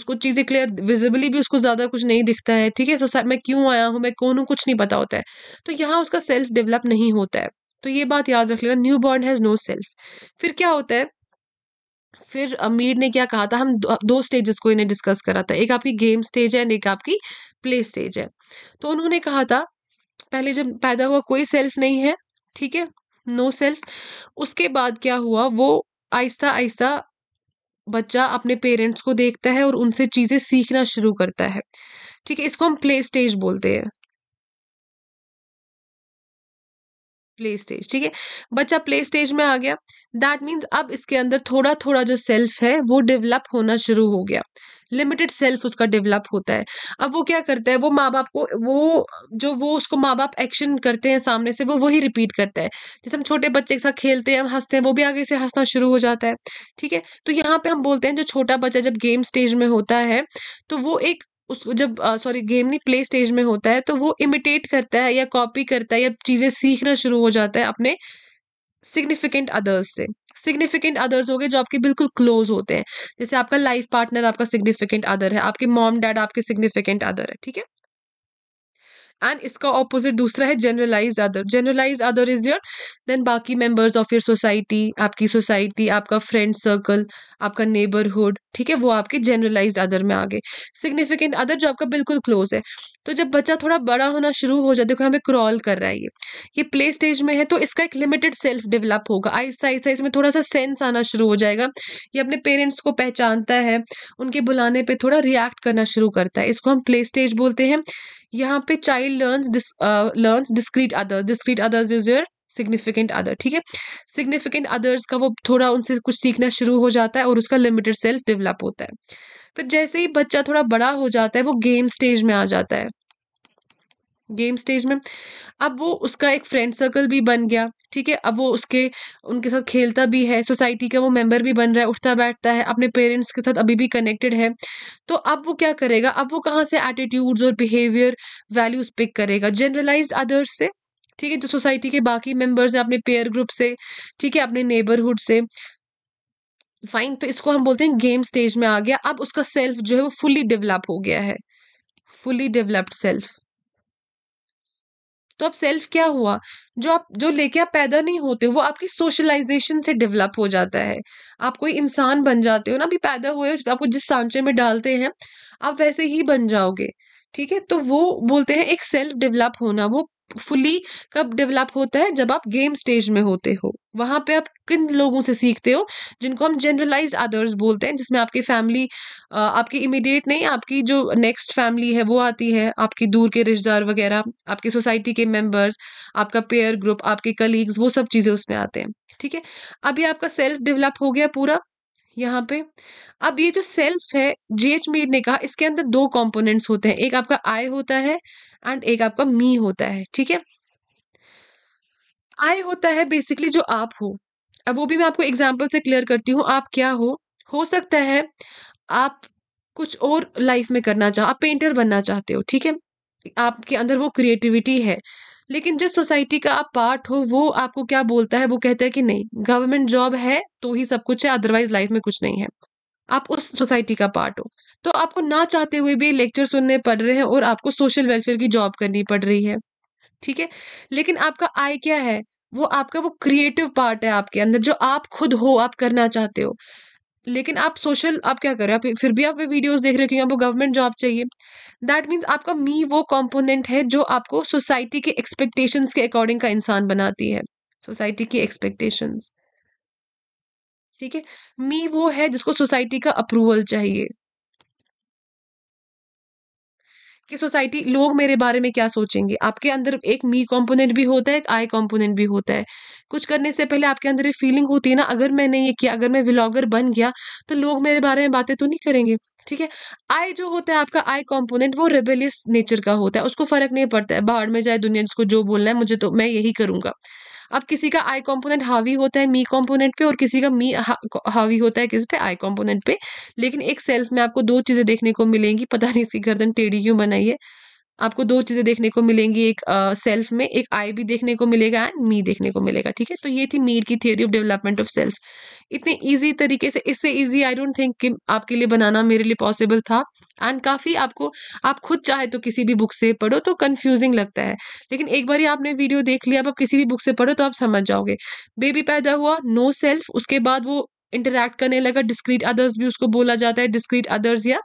उसको चीज़ें क्लियर विजिबली भी उसको ज़्यादा कुछ नहीं दिखता है ठीक है सो मैं क्यों आया हूँ मैं कौन हूँ कुछ नहीं पता होता है तो यहाँ उसका सेल्फ डेवलप नहीं होता है तो ये बात याद रख लेना newborn has no self फिर क्या होता है फिर अमीर ने क्या कहा था हम दो स्टेजेस को इन्हें डिस्कस करा था एक आपकी गेम स्टेज है एंड एक आपकी प्ले स्टेज है तो उन्होंने कहा था पहले जब पैदा हुआ कोई सेल्फ नहीं है ठीक है नो सेल्फ उसके बाद क्या हुआ वो आहिस्ता आहिस्ता बच्चा अपने पेरेंट्स को देखता है और उनसे चीज़ें सीखना शुरू करता है ठीक है इसको हम प्ले स्टेज बोलते हैं प्ले स्टेज ठीक है बच्चा प्ले स्टेज में आ गया दैट मीन्स अब इसके अंदर थोड़ा थोड़ा जो सेल्फ है वो डेवलप होना शुरू हो गया लिमिटेड सेल्फ उसका डेवलप होता है अब वो क्या करता है वो माँ बाप को वो जो वो उसको माँ बाप एक्शन करते हैं सामने से वो वही रिपीट करता है जैसे हम छोटे बच्चे के साथ खेलते हैं हम हंसते हैं वो भी आगे से हंसना शुरू हो जाता है ठीक है तो यहाँ पे हम बोलते हैं जो छोटा बच्चा जब गेम स्टेज में होता है तो वो एक उसको जब सॉरी गेम नहीं प्ले स्टेज में होता है तो वो इमिटेट करता है या कॉपी करता है या चीज़ें सीखना शुरू हो जाता है अपने सिग्निफिकेंट अदर्स से सिग्निफिकेंट अदर्स हो गए जो आपके बिल्कुल क्लोज होते हैं जैसे आपका लाइफ पार्टनर आपका सिग्निफिकेंट अदर है आपके मॉम डैड आपके सिग्निफिकेंट अदर है ठीक है एंड इसका ऑपोजिट दूसरा है generalise other generalise other is your then बाकी मेंबर्स ऑफ योर सोसाइटी आपकी सोसाइटी आपका फ्रेंड सर्कल आपका नेबरहुड ठीक है वो आपके जनरलाइज अदर में आ गए सिग्निफिकेंट अदर जो आपका बिल्कुल क्लोज है तो जब बच्चा थोड़ा बड़ा होना शुरू हो जाए देखो हमें क्रॉल कर रहा है ये ये प्ले स्टेज में है तो इसका एक लिमिटेड सेल्फ डेवलप होगा आहिस्ता आहिस्ता इसमें थोड़ा सा सेंस आना शुरू हो जाएगा ये अपने पेरेंट्स को पहचानता है उनके बुलाने पर थोड़ा रिएक्ट करना शुरू करता है इसको हम प्ले स्टेज बोलते हैं यहाँ पे child learn learn discrete others discrete others is your significant other ठीक है सिग्निफिकेंट अदर्स का वो थोड़ा उनसे कुछ सीखना शुरू हो जाता है और उसका लिमिटेड सेल्फ डेवलप होता है फिर जैसे ही बच्चा थोड़ा बड़ा हो जाता है वो गेम स्टेज में आ जाता है गेम स्टेज में अब वो उसका एक फ्रेंड सर्कल भी बन गया ठीक है अब वो उसके उनके साथ खेलता भी है सोसाइटी का वो मेंबर भी बन रहा है उठता बैठता है अपने पेरेंट्स के साथ अभी भी कनेक्टेड है तो अब वो क्या करेगा अब वो कहाँ से एटीट्यूड्स और बिहेवियर वैल्यूज़ पिक करेगा जनरलाइज अदर्स से ठीक है जो सोसाइटी के बाकी मेम्बर्स हैं अपने पेयर ग्रुप से ठीक है अपने नेबरहुड से फाइन तो इसको हम बोलते हैं गेम स्टेज में आ गया अब उसका सेल्फ जो है वो फुली डेवलप हो गया है फुली डेवलप्ड सेल्फ तो अब सेल्फ क्या हुआ जो आप जो लेके आप पैदा नहीं होते वो आपकी सोशलाइजेशन से डेवलप हो जाता है आप कोई इंसान बन जाते हो ना अभी पैदा हुए आपको जिस सांचे में डालते हैं आप वैसे ही बन जाओगे ठीक है तो वो बोलते हैं एक सेल्फ डेवलप होना वो फुली कब डेवलप होता है जब आप गेम स्टेज में होते हो वहाँ पे आप किन लोगों से सीखते हो जिनको हम जनरलाइज अदर्स बोलते हैं जिसमें आपकी फैमिली आपकी इमीडिएट नहीं आपकी जो नेक्स्ट फैमिली है वो आती है आपकी दूर के रिश्तेदार वगैरह आपकी सोसाइटी के मेंबर्स आपका पेयर ग्रुप आपके कलीग्स वो सब चीज़ें उसमें आते हैं ठीक है अभी आपका सेल्फ डेवलप हो गया पूरा यहाँ पे अब ये जो सेल्फ है जीएच मीड ने कहा इसके अंदर दो कंपोनेंट्स होते हैं एक आपका आई होता है एंड एक आपका मी होता है ठीक है आई होता है बेसिकली जो आप हो अब वो भी मैं आपको एग्जाम्पल से क्लियर करती हूँ आप क्या हो हो सकता है आप कुछ और लाइफ में करना चाहो आप पेंटर बनना चाहते हो ठीक है आपके अंदर वो क्रिएटिविटी है लेकिन जिस सोसाइटी का आप पार्ट हो वो आपको क्या बोलता है वो कहते हैं कि नहीं गवर्नमेंट जॉब है तो ही सब कुछ है अदरवाइज लाइफ में कुछ नहीं है आप उस सोसाइटी का पार्ट हो तो आपको ना चाहते हुए भी लेक्चर सुनने पड़ रहे हैं और आपको सोशल वेलफेयर की जॉब करनी पड़ रही है ठीक है लेकिन आपका आय क्या है वो आपका वो क्रिएटिव पार्ट है आपके अंदर जो आप खुद हो आप करना चाहते हो लेकिन आप सोशल आप क्या कर रहे हो आप फिर भी आप वीडियोस देख रहे हो क्योंकि आपको गवर्नमेंट जॉब चाहिए दैट मीन्स आपका मी वो कॉम्पोनेंट है जो आपको सोसाइटी के एक्सपेक्टेशंस के अकॉर्डिंग का इंसान बनाती है सोसाइटी की एक्सपेक्टेशंस ठीक है मी वो है जिसको सोसाइटी का अप्रूवल चाहिए कि सोसाइटी लोग मेरे बारे में क्या सोचेंगे आपके अंदर एक मी कंपोनेंट भी होता है एक आई कंपोनेंट भी होता है कुछ करने से पहले आपके अंदर ये फीलिंग होती है ना अगर मैंने ये किया अगर मैं व्लॉगर बन गया तो लोग मेरे बारे में बातें तो नहीं करेंगे ठीक है आई जो होता है आपका आई कंपोनेंट वो रेबेलियस नेचर का होता है उसको फर्क नहीं पड़ता है बाहर में जाए दुनिया जिसको जो बोलना है मुझे तो मैं यही करूंगा अब किसी का आई कॉम्पोनेंट हावी होता है मी कॉम्पोनेंट पे और किसी का मी हावी होता है किस पे आई कॉम्पोनेंट पे लेकिन एक सेल्फ में आपको दो चीज़ें देखने को मिलेंगी पता नहीं इसकी गर्दन टेढ़ी क्यों बनाई है आपको दो चीज़ें देखने को मिलेंगी एक सेल्फ में एक आई भी देखने को मिलेगा एंड मी देखने को मिलेगा ठीक है तो ये थी मीर की theory of development of self इतने ईजी तरीके से इससे ईजी आई डोंट थिंक कि आपके लिए बनाना मेरे लिए पॉसिबल था एंड काफ़ी आपको आप खुद चाहे तो किसी भी बुक से पढ़ो तो कन्फ्यूजिंग लगता है लेकिन एक बार आपने वीडियो देख लिया अब आप किसी भी बुक से पढ़ो तो आप समझ जाओगे बेबी पैदा हुआ नो सेल्फ उसके बाद वो इंटरेक्ट करने लगा डिस्क्रीट अदर्स भी उसको बोला जाता है डिस्क्रीट अदर्स या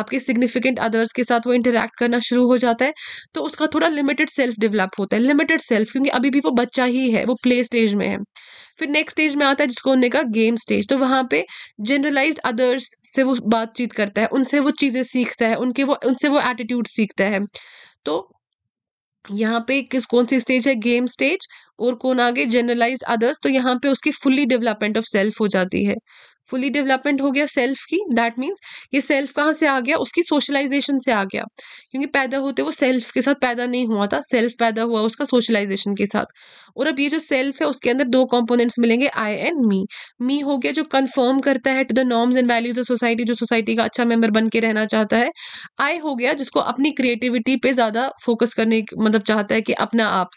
आपके सिग्निफिकेंट अदर्स के साथ वो इंटरेक्ट करना शुरू हो जाता है तो उसका थोड़ा लिमिटेड सेल्फ डेवलप होता है लिमिटेड सेल्फ क्योंकि अभी भी वो बच्चा ही है वो प्ले स्टेज में है फिर नेक्स्ट स्टेज में आता है जिसको उन्होंने कहा गेम स्टेज तो वहाँ पे जनरलाइज अदर्स से वो बातचीत करता है उनसे वो चीज़ें सीखता है उनके वो उनसे वो एटीट्यूड सीखता है तो यहाँ पे किस कौन सी स्टेज है गेम स्टेज और कौन आगे जनरलाइज अदर्स तो यहाँ पे उसकी फुल्ली डेवलपमेंट ऑफ सेल्फ हो जाती है फुली डेवलपमेंट हो गया सेल्फ की दैट मीन्स ये सेल्फ कहाँ से आ गया उसकी सोशलाइजेशन से आ गया क्योंकि पैदा होते वो सेल्फ के साथ पैदा नहीं हुआ था सेल्फ पैदा हुआ उसका सोशलाइजेशन के साथ और अब ये जो सेल्फ है उसके अंदर दो कॉम्पोनेंट्स मिलेंगे आई एंड मी मी हो गया जो कन्फर्म करता है to the norms and values of society जो सोसाइटी का अच्छा मेम्बर बन के रहना चाहता है आई हो गया जिसको अपनी क्रिएटिविटी पे ज़्यादा फोकस करने मतलब चाहता है कि अपना आप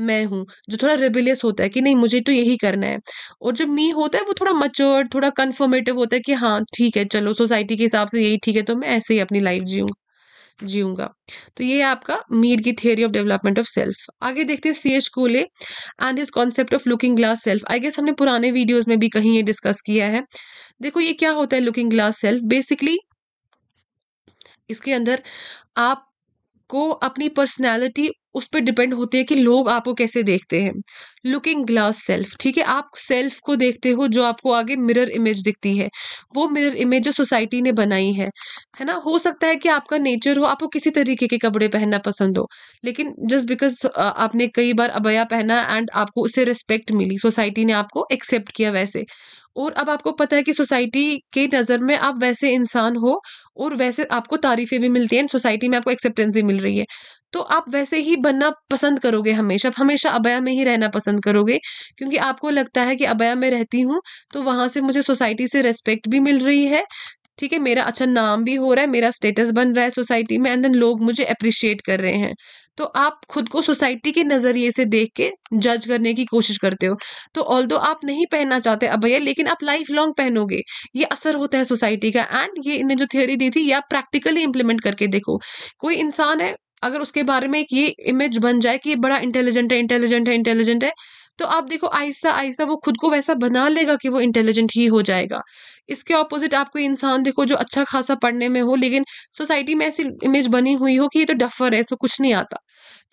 मैं हूँ जो थोड़ा रेबिलियस होता है कि नहीं मुझे तो यही करना है और जो मी होता है वो थोड़ा मच्योर थोड़ा कन्फर्मेटिव होता है कि हाँ ठीक है चलो सोसाइटी के हिसाब से यही ठीक है तो मैं ऐसे ही अपनी लाइफ जीऊँगा जीऊंगा तो ये आपका मीड की theory of development of self आगे देखते हैं C H Cooley and his concept of looking glass self I guess हमने पुराने वीडियोस में भी कहीं ये डिस्कस किया है देखो ये क्या होता है लुकिंग ग्लास सेल्फ बेसिकली इसके अंदर आपको अपनी पर्सनैलिटी उस पर डिपेंड होती है कि लोग आपको कैसे देखते हैं लुकिंग ग्लास सेल्फ ठीक है आप सेल्फ को देखते हो जो आपको आगे मिरर इमेज दिखती है वो मिरर इमेज जो सोसाइटी ने बनाई है है ना हो सकता है कि आपका नेचर हो आपको किसी तरीके के कपड़े पहनना पसंद हो लेकिन जस्ट बिकॉज आपने कई बार अबया पहना एंड आपको उससे रिस्पेक्ट मिली सोसाइटी ने आपको एक्सेप्ट किया वैसे और अब आपको पता है कि सोसाइटी के नज़र में आप वैसे इंसान हो और वैसे आपको तारीफें भी मिलती हैं सोसाइटी में आपको एक्सेप्टेंस भी मिल रही है तो आप वैसे ही बनना पसंद करोगे हमेशा हमेशा अबया में ही रहना पसंद करोगे क्योंकि आपको लगता है कि अबया में रहती हूँ तो वहाँ से मुझे सोसाइटी से रेस्पेक्ट भी मिल रही है ठीक है मेरा अच्छा नाम भी हो रहा है मेरा स्टेटस बन रहा है सोसाइटी में एंड देन लोग मुझे अप्रिशिएट कर रहे हैं तो आप खुद को सोसाइटी के नज़रिए से देख के जज करने की कोशिश करते हो तो ऑल दो आप नहीं पहनना चाहते भैया लेकिन आप लाइफ लॉन्ग पहनोगे ये असर होता है सोसाइटी का एंड ये इन्हें जो थ्योरी दी थी ये आप प्रैक्टिकली इंप्लीमेंट करके देखो कोई इंसान है अगर उसके बारे में एक ये इमेज बन जाए कि ये बड़ा इंटेलिजेंट है इंटेलिजेंट है इंटेलिजेंट है तो आप देखो आहिस्ता आहिस्ता वो खुद को वैसा बना लेगा कि वो इंटेलिजेंट ही हो जाएगा इसके ऑपोजिट आप कोई इंसान देखो जो अच्छा खासा पढ़ने में हो लेकिन सोसाइटी में ऐसी इमेज बनी हुई हो कि ये तो डफर है सो कुछ नहीं आता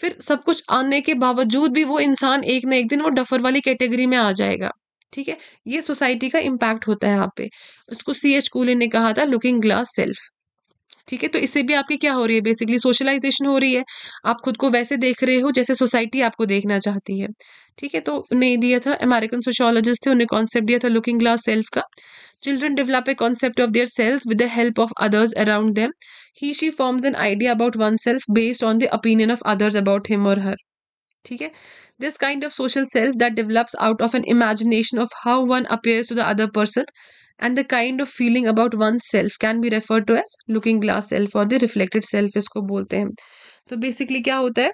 फिर सब कुछ आने के बावजूद भी वो इंसान एक ना एक दिन वो डफर वाली कैटेगरी में आ जाएगा ठीक है ये सोसाइटी का इम्पैक्ट होता है यहाँ पे उसको सी एच कूले ने कहा था लुकिंग ग्लास सेल्फ ठीक है तो इससे भी आपकी क्या हो रही है बेसिकली सोशलाइजेशन हो रही है आप खुद को वैसे देख रहे हो जैसे सोसाइटी आपको देखना चाहती है ठीक है तो नहीं दिया था अमेरिकन सोशोलॉजिस्ट थे उन्हें कॉन्सेप्ट दिया था लुकिंग ग्लास सेल्फ का children develop a concept of their self with the help of others around them he she forms an idea about one self based on the opinion of others about him और her ठीक है this kind of social self that develops out of an imagination of how one appear to the other person the kind of feeling about one self can be refer to as looking glass self और the reflected self इसको बोलते हैं तो basically क्या होता है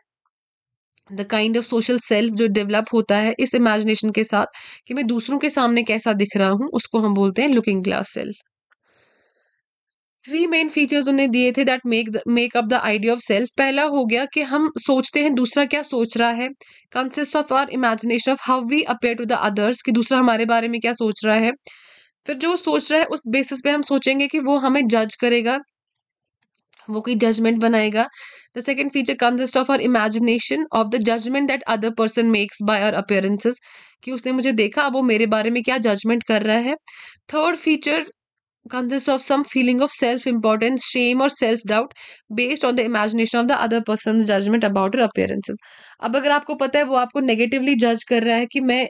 the kind of social self जो develop होता है इस इमेजिनेशन के साथ कि मैं दूसरों के सामने कैसा दिख रहा हूँ उसको हम बोलते हैं looking glass self three main features उन्हें दिए थे that make make up the idea of self पहला हो गया कि हम सोचते हैं दूसरा क्या सोच रहा है consist of our imagination of how we appear to the others कि दूसरा हमारे बारे में क्या सोच रहा है फिर जो सोच रहा है उस बेसिस पे हम सोचेंगे कि वो हमें जज करेगा वो कोई जजमेंट बनाएगा the second feature consist of our imagination of the judgement that other person makes by our appearances कि उसने मुझे देखा अब वो मेरे बारे में क्या जजमेंट कर रहा है third feature consist of some feeling of self importance shame और self doubt based on the imagination of the other person judgement about appearances अब अगर आपको पता है वो आपको नेगेटिवली जज कर रहा है कि मैं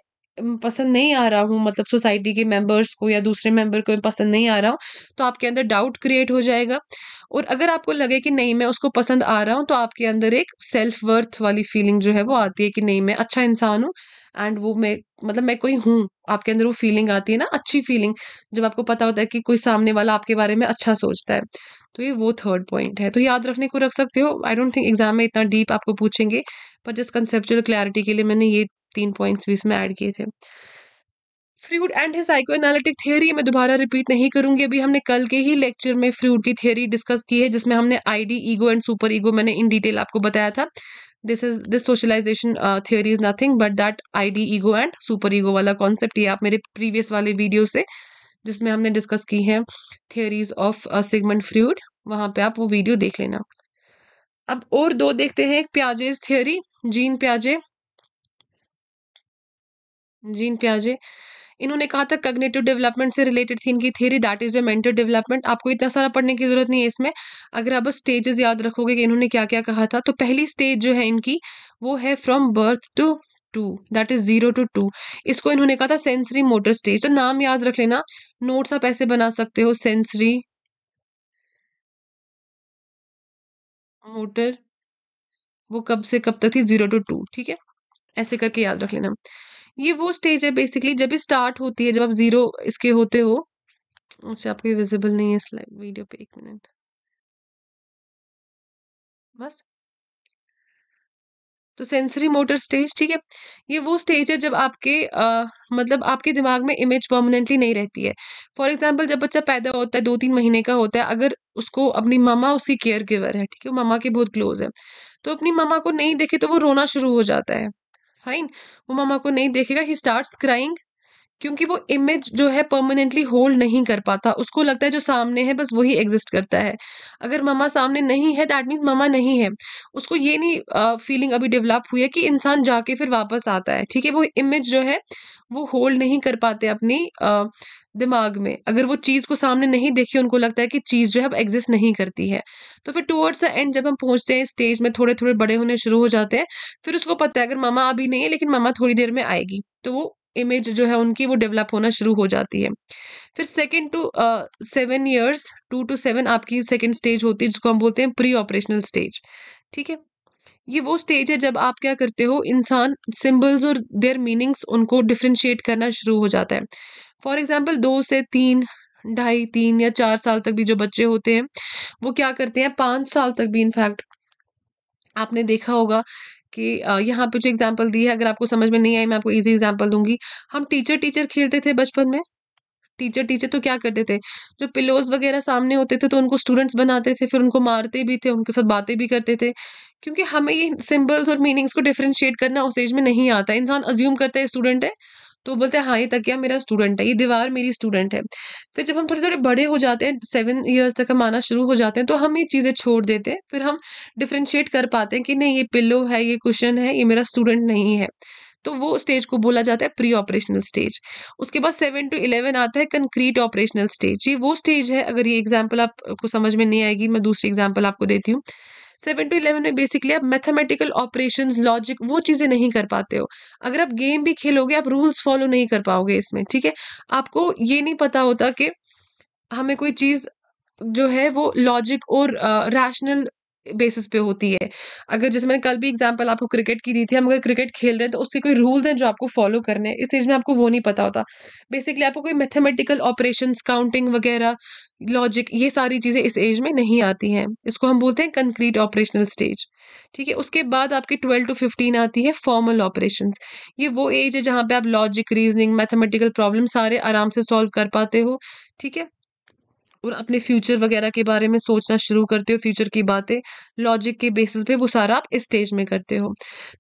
पसंद नहीं आ रहा हूँ मतलब सोसाइटी के मेंबर्स को या दूसरे मेंबर को पसंद नहीं आ रहा हूँ तो आपके अंदर डाउट क्रिएट हो जाएगा और अगर आपको लगे कि नहीं मैं उसको पसंद आ रहा हूँ तो आपके अंदर एक सेल्फ वर्थ वाली फीलिंग जो है वो आती है कि नहीं मैं अच्छा इंसान हूँ एंड वो मैं मतलब मैं कोई हूँ आपके अंदर वो फीलिंग आती है ना अच्छी फीलिंग जब आपको पता होता है कि कोई सामने वाला आपके बारे में अच्छा सोचता है तो ये वो थर्ड पॉइंट है तो याद रखने को रख सकते हो आई डोंट थिंक एग्जाम में इतना डीप आपको पूछेंगे पर जस्ट कंसेप्चुअल क्लैरिटी के लिए मैंने ये तीन पॉइंट्स भी इसमें ऐड किए थे Freud and his psycho analytic theory मैं दोबारा रिपीट नहीं करूंगी अभी हमने कल के ही लेक्चर में फ्रूड की थियोरी डिस्कस की है जिसमें हमने id ego and super ego मैंने इन डिटेल आपको बताया था this is this socialisation theory is nothing but that id ego and super ego वाला कॉन्सेप्ट ये आप मेरे प्रीवियस वाले वीडियो से जिसमें हमने डिस्कस की है थियोरीज ऑफ सिगमेंट फ्रूड वहाँ पे आप वो वीडियो देख लेना अब और दो देखते हैं प्याजेज थियोरी जीन प्याजे जीन प्याजे इन्होंने कहा था कग्नेटिव डेवलपमेंट से रिलेटेड थी इनकी theory that is a mental development आपको इतना सारा पढ़ने की जरूरत नहीं है इसमें अगर आप बस स्टेजेस याद रखोगे कि इन्होंने क्या क्या कहा था तो पहली स्टेज जो है इनकी वो है from birth to two that is zero to two इसको इन्होंने कहा था सेंसरी मोटर स्टेज तो नाम याद रख लेना नोट्स आप ऐसे बना सकते हो सेंसरी मोटर वो कब से कब तक थी जीरो टू टू ठीक है ऐसे करके याद रख लेना ये वो स्टेज है बेसिकली जब स्टार्ट होती है जब आप ज़ीरो इसके होते हो अच्छा आपके विजिबल नहीं है स्लाइड वीडियो पे एक मिनट बस तो सेंसरी मोटर स्टेज ठीक है ये वो स्टेज है जब आपके आ, मतलब आपके दिमाग में इमेज परमानेंटली नहीं रहती है फॉर एग्जाम्पल जब बच्चा पैदा होता है दो तीन महीने का होता है अगर उसको अपनी मामा उसकी केयर गिवर है ठीक है मामा के बहुत क्लोज है तो अपनी मामा को नहीं देखे तो वो रोना शुरू हो जाता है फाइन वो मामा को नहीं देखेगा ही स्टार्ट क्राइंग क्योंकि वो इमेज जो है परमानेंटली होल्ड नहीं कर पाता उसको लगता है जो सामने है बस वही एग्जिस्ट करता है अगर मामा सामने नहीं है दैट मीन्स मामा नहीं है उसको ये नहीं फीलिंग अभी डेवलप हुई है कि इंसान जाके फिर वापस आता है ठीक है वो इमेज जो है वो होल्ड नहीं कर पाते अपनी दिमाग में अगर वो चीज़ को सामने नहीं देखी उनको लगता है कि चीज़ जो है अब एग्जिस्ट नहीं करती है तो फिर टुवर्ड्स द एंड जब हम पहुंचते हैं स्टेज में थोड़े थोड़े बड़े होने शुरू हो जाते हैं फिर उसको पता है अगर मामा अभी नहीं है लेकिन मामा थोड़ी देर में आएगी तो वो इमेज जो है उनकी वो डेवलप होना शुरू हो जाती है फिर second two seven years two to seven आपकी सेकेंड स्टेज होती है जिसको हम बोलते हैं प्री ऑपरेशनल स्टेज ठीक है ये वो स्टेज है जब आप क्या करते हो इंसान सिम्बल्स और देयर मीनिंग्स उनको डिफ्रेंशिएट करना शुरू हो जाता है फॉर एग्जाम्पल दो से तीन ढाई तीन या चार साल तक भी जो बच्चे होते हैं वो क्या करते हैं पाँच साल तक भी इनफैक्ट आपने देखा होगा कि यहाँ पे जो एग्जाम्पल दी है अगर आपको समझ में नहीं आई मैं आपको इजी एग्जाम्पल दूंगी हम टीचर टीचर खेलते थे बचपन में टीचर टीचर तो क्या करते थे जो पिलोज वगैरह सामने होते थे तो उनको स्टूडेंट्स बनाते थे फिर उनको मारते भी थे उनके साथ बातें भी करते थे क्योंकि हमें ये सिंबल्स और मीनिंग्स को डिफ्रेंशिएट करना उस एज में नहीं आता इंसान अज्यूम करता है स्टूडेंट है तो बोलते हैं हाँ ये तकिया मेरा स्टूडेंट है ये दीवार मेरी स्टूडेंट है फिर जब हम थोड़े थोड़े बड़े हो जाते हैं सेवन ईयर्स तक हम आना शुरू हो जाते हैं तो हम ये चीज़ें छोड़ देते हैं फिर हम डिफ्रेंशिएट कर पाते हैं कि नहीं ये पिल्लो है ये कुशन है ये मेरा स्टूडेंट नहीं है तो वो स्टेज को बोला जाता है प्री ऑपरेशनल स्टेज उसके बाद सेवन टू इलेवन आता है कंक्रीट ऑपरेशनल स्टेज ये वो स्टेज है अगर ये एग्जाम्पल आपको समझ में नहीं आएगी मैं दूसरी एग्जाम्पल आपको देती हूँ सेवन टू इलेवन में बेसिकली आप मैथमेटिकल ऑपरेशन लॉजिक वो चीज़ें नहीं कर पाते हो अगर आप गेम भी खेलोगे आप रूल्स फॉलो नहीं कर पाओगे इसमें ठीक है आपको ये नहीं पता होता कि हमें कोई चीज़ जो है वो लॉजिक और रैशनल बेसिस पे होती है अगर जैसे मैंने कल भी एग्जांपल आपको क्रिकेट की दी थी हम अगर क्रिकेट खेल रहे हैं तो उसके कोई रूल्स हैं जो आपको फॉलो करने हैं इस चीज़ में आपको वो नहीं पता होता बेसिकली आपको कोई मैथमेटिकल ऑपरेशन काउंटिंग वगैरह लॉजिक ये सारी चीज़ें इस एज में नहीं आती हैं इसको हम बोलते हैं कंक्रीट ऑपरेशनल स्टेज ठीक है उसके बाद आपकी ट्वेल्व टू फिफ्टीन आती है फॉर्मल ऑपरेशन ये वो एज है जहाँ पे आप लॉजिक रीजनिंग मैथमेटिकल प्रॉब्लम सारे आराम से सॉल्व कर पाते हो ठीक है और अपने फ्यूचर वगैरह के बारे में सोचना शुरू करते हो फ्यूचर की बातें लॉजिक के बेसिस पे वो सारा आप इस स्टेज में करते हो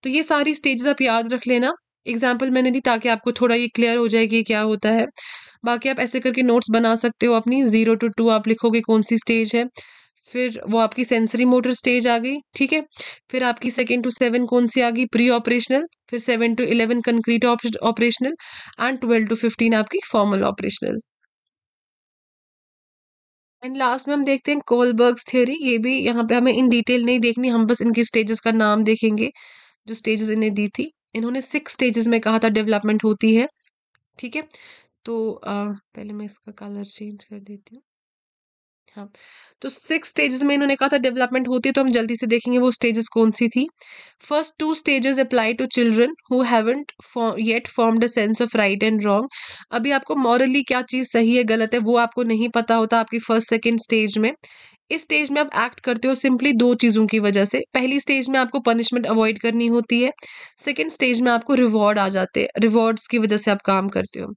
तो ये सारी स्टेजेस आप याद रख लेना एग्जाम्पल मैंने दी ताकि आपको थोड़ा ये क्लियर हो जाए कि क्या होता है बाकी आप ऐसे करके नोट्स बना सकते हो अपनी ज़ीरो टू टू आप लिखोगे कौन सी स्टेज है फिर वो आपकी सेंसरी मोटर स्टेज आ गई ठीक है फिर आपकी सेकेंड टू सेवन कौन सी आ गई प्री ऑपरेशनल फिर seven to eleven concrete operational and twelve to fifteen आपकी फॉर्मल ऑपरेशनल एंड लास्ट में हम देखते हैं कोलबर्ग्स थ्योरी ये भी यहाँ पे हमें इन डिटेल नहीं देखनी हम बस इनकी स्टेजेस का नाम देखेंगे जो स्टेजेस इन्हें दी थी इन्होंने सिक्स स्टेजेस में कहा था डेवलपमेंट होती है ठीक है तो आ, पहले मैं इसका कलर चेंज कर देती हूँ अच्छा तो सिक्स स्टेजेस में इन्होंने कहा था डेवलपमेंट होती है तो हम जल्दी से देखेंगे वो स्टेजेस कौन सी थी first two stages apply to children who haven't yet formed a sense of right and wrong अभी आपको मॉरली क्या चीज़ सही है गलत है वो आपको नहीं पता होता आपकी फर्स्ट सेकेंड स्टेज में इस स्टेज में आप एक्ट करते हो सिंपली दो चीज़ों की वजह से पहली स्टेज में आपको पनिशमेंट अवॉइड करनी होती है सेकेंड स्टेज में आपको रिवॉर्ड आ जाते हैं रिवॉर्ड्स की वजह से आप काम करते हो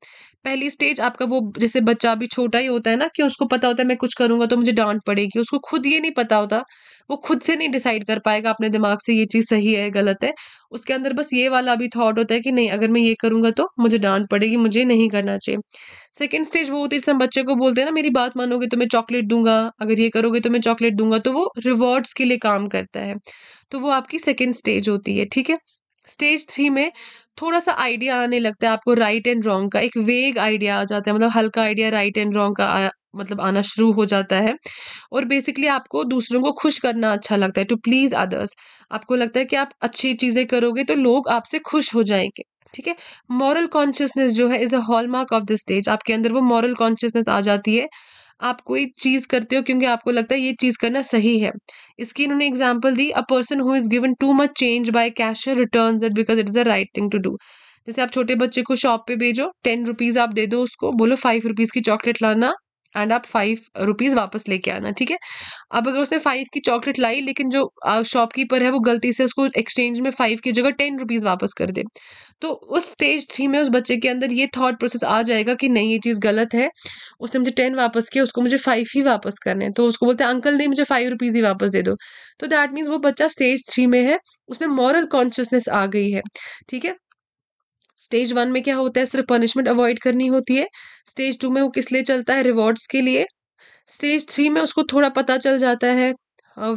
पहली स्टेज आपका वो जैसे बच्चा अभी छोटा ही होता है ना कि उसको पता होता है मैं कुछ करूँगा तो मुझे डांट पड़ेगी उसको खुद ये नहीं पता होता वो खुद से नहीं डिसाइड कर पाएगा अपने दिमाग से ये चीज़ सही है गलत है उसके अंदर बस ये वाला भी थॉट होता है कि नहीं अगर मैं ये करूँगा तो मुझे डांट पड़ेगी मुझे नहीं करना चाहिए सेकेंड स्टेज वो होती है हम बच्चे को बोलते हैं ना मेरी बात मानोगे तो मैं चॉकलेट दूंगा अगर ये करोगे तो मैं चॉकलेट दूंगा तो वो रिवॉर्ड्स के लिए काम करता है तो वो आपकी सेकेंड स्टेज होती है ठीक है स्टेज थ्री में थोड़ा सा आइडिया आने लगता है आपको राइट एंड रॉन्ग का एक वेग आइडिया आ जाता है मतलब हल्का आइडिया राइट एंड रॉन्ग का मतलब आना शुरू हो जाता है और बेसिकली आपको दूसरों को खुश करना अच्छा लगता है टू प्लीज़ अदर्स आपको लगता है कि आप अच्छी चीज़ें करोगे तो लोग आपसे खुश हो जाएंगे ठीक है मॉरल कॉन्शियसनेस जो है is a hallmark of the stage आपके अंदर वो मॉरल कॉन्शियसनेस आ जाती है आप कोई चीज़ करते हो क्योंकि आपको लगता है ये चीज़ करना सही है इसकी इन्होंने एग्जाम्पल दी a person who is given too much change by cash return it because it is the right thing to do जैसे आप छोटे बच्चे को शॉप पे भेजो टेन रुपीज़ आप दे दो उसको बोलो फाइव रुपीज़ की चॉकलेट लाना एंड आप फाइव रुपीज़ वापस लेके आना ठीक है अब अगर उसने फाइव की चॉकलेट लाई लेकिन जो शॉपकीपर है वो गलती से उसको एक्सचेंज में फाइव की जगह टेन रुपीज़ वापस कर दे तो उस स्टेज थ्री में उस बच्चे के अंदर ये थॉट प्रोसेस आ जाएगा कि नहीं ये चीज़ गलत है उसने मुझे टेन वापस किया उसको मुझे फाइव ही वापस करने तो उसको बोलते हैं अंकल नहीं मुझे फाइव रुपीज़ ही वापस दे दो तो दैट मीन्स वो बच्चा स्टेज थ्री में है उसमें मॉरल कॉन्शियसनेस आ गई है ठीक है स्टेज वन में क्या होता है सिर्फ पनिशमेंट अवॉइड करनी होती है स्टेज टू में वो किस लिए चलता है रिवॉर्ड्स के लिए स्टेज थ्री में उसको थोड़ा पता चल जाता है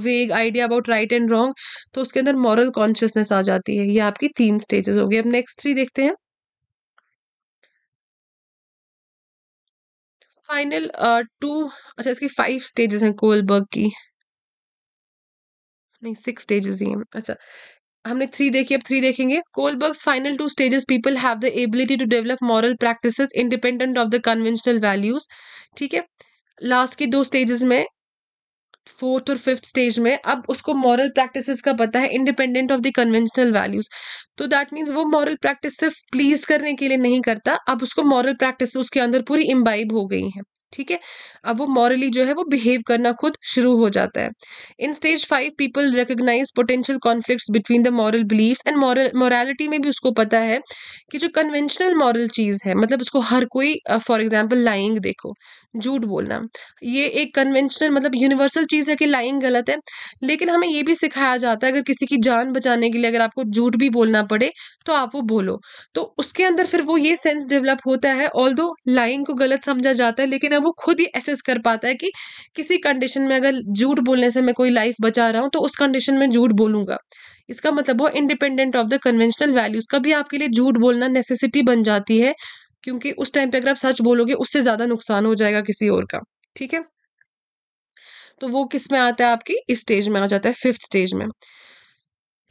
vague idea about right and wrong तो उसके अंदर मॉरल कॉन्शियसनेस आ जाती है ये आपकी तीन स्टेजेस हो गई अब नेक्स्ट थ्री देखते हैं फाइनल टू अच्छा इसकी फाइव स्टेजेस हैं कोलबर्ग की नहीं सिक्स स्टेजेस ही हैं अच्छा हमने थ्री देखी अब थ्री देखेंगे Kohlberg's final two stages people have the ability to develop moral practices independent of the conventional values ठीक है लास्ट के दो स्टेजेस में फोर्थ और फिफ्थ स्टेज में अब उसको मॉरल प्रैक्टिसेस का पता है independent of the conventional values तो दैट मीन्स वो मॉरल प्रैक्टिस सिर्फ प्लीज करने के लिए नहीं करता अब उसको मॉरल प्रैक्टिस उसके अंदर पूरी इम्बाइब हो गई हैं ठीक है अब वो मॉरली जो है वो बिहेव करना खुद शुरू हो जाता है in stage five people recognise potential conflict between the moral belief and moral morality में भी उसको पता है कि जो कन्वेंशनल मॉरल चीज़ है मतलब उसको हर कोई फॉर एग्जाम्पल लाइंग देखो झूठ बोलना ये एक कन्वेंशनल मतलब यूनिवर्सल चीज़ है कि लाइंग गलत है लेकिन हमें ये भी सिखाया जाता है अगर किसी की जान बचाने के लिए अगर आपको झूठ भी बोलना पड़े तो आप वो बोलो तो उसके अंदर फिर वो ये सेंस डेवलप होता है ऑल लाइंग को गलत समझा जाता है लेकिन अब वो खुद ही एसेस कर पाता है कि किसी कंडीशन में अगर झूठ बोलने से मैं कोई लाइफ बचा रहा हूँ तो उस कंडीशन में झूठ बोलूंगा इसका मतलब वो independent of the conventional values का भी आपके लिए झूठ बोलना नेसेसिटी बन जाती है क्योंकि उस टाइम पे अगर आप सच बोलोगे उससे ज़्यादा नुकसान हो जाएगा किसी और का ठीक है तो वो किस में आता है आपकी इस स्टेज में आ जाता है फिफ्थ स्टेज में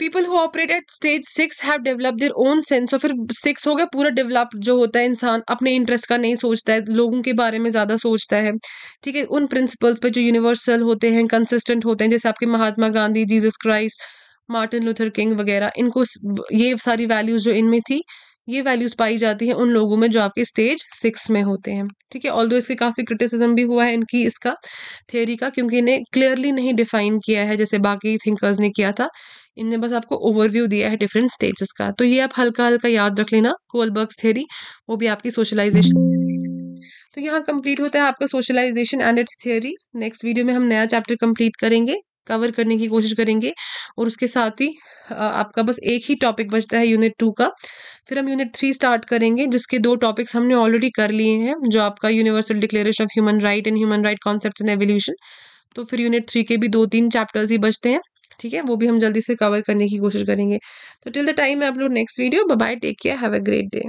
people who operate at stage six have develop their own sense और फिर सिक्स हो गया पूरा डेवलप जो होता है इंसान अपने इंटरेस्ट का नहीं सोचता है लोगों के बारे में ज़्यादा सोचता है ठीक है उन प्रिंसिपल्स पर जो यूनिवर्सल होते हैं कंसिस्टेंट होते हैं जैसे आपके Mahatma Gandhi Jesus Christ Martin Luther King वगैरह इनको ये सारी वैल्यूज जो इनमें थी ये वैल्यूज पाई जाती हैं उन लोगों में जो आपके स्टेज सिक्स में होते हैं ठीक है ऑल दो इसके काफ़ी क्रिटिसिज्म भी हुआ है इनकी इसका थ्योरी का क्योंकि इन्हें क्लियरली नहीं डिफाइन किया है जैसे बाकी थिंकर्स ने किया था इनने बस आपको ओवरव्यू दिया है डिफरेंट स्टेजेस का तो ये आप हल्का हल्का याद रख लेना कोलबर्ग्स थेरी वो भी आपकी सोशलाइजेशन तो यहाँ कंप्लीट होता है आपका socialisation and its theories next video में हम नया चैप्टर कंप्लीट करेंगे कवर करने की कोशिश करेंगे और उसके साथ ही आपका बस एक ही टॉपिक बचता है यूनिट टू का फिर हम यूनिट थ्री स्टार्ट करेंगे जिसके दो टॉपिक्स हमने ऑलरेडी कर लिए हैं जो आपका universal declaration of human right and human right concept and evolution तो फिर यूनिट थ्री के भी दो तीन चैप्टर्स ही बचते हैं ठीक है वो भी हम जल्दी से कवर करने की कोशिश करेंगे तो till the time I upload next video bye take care have a great day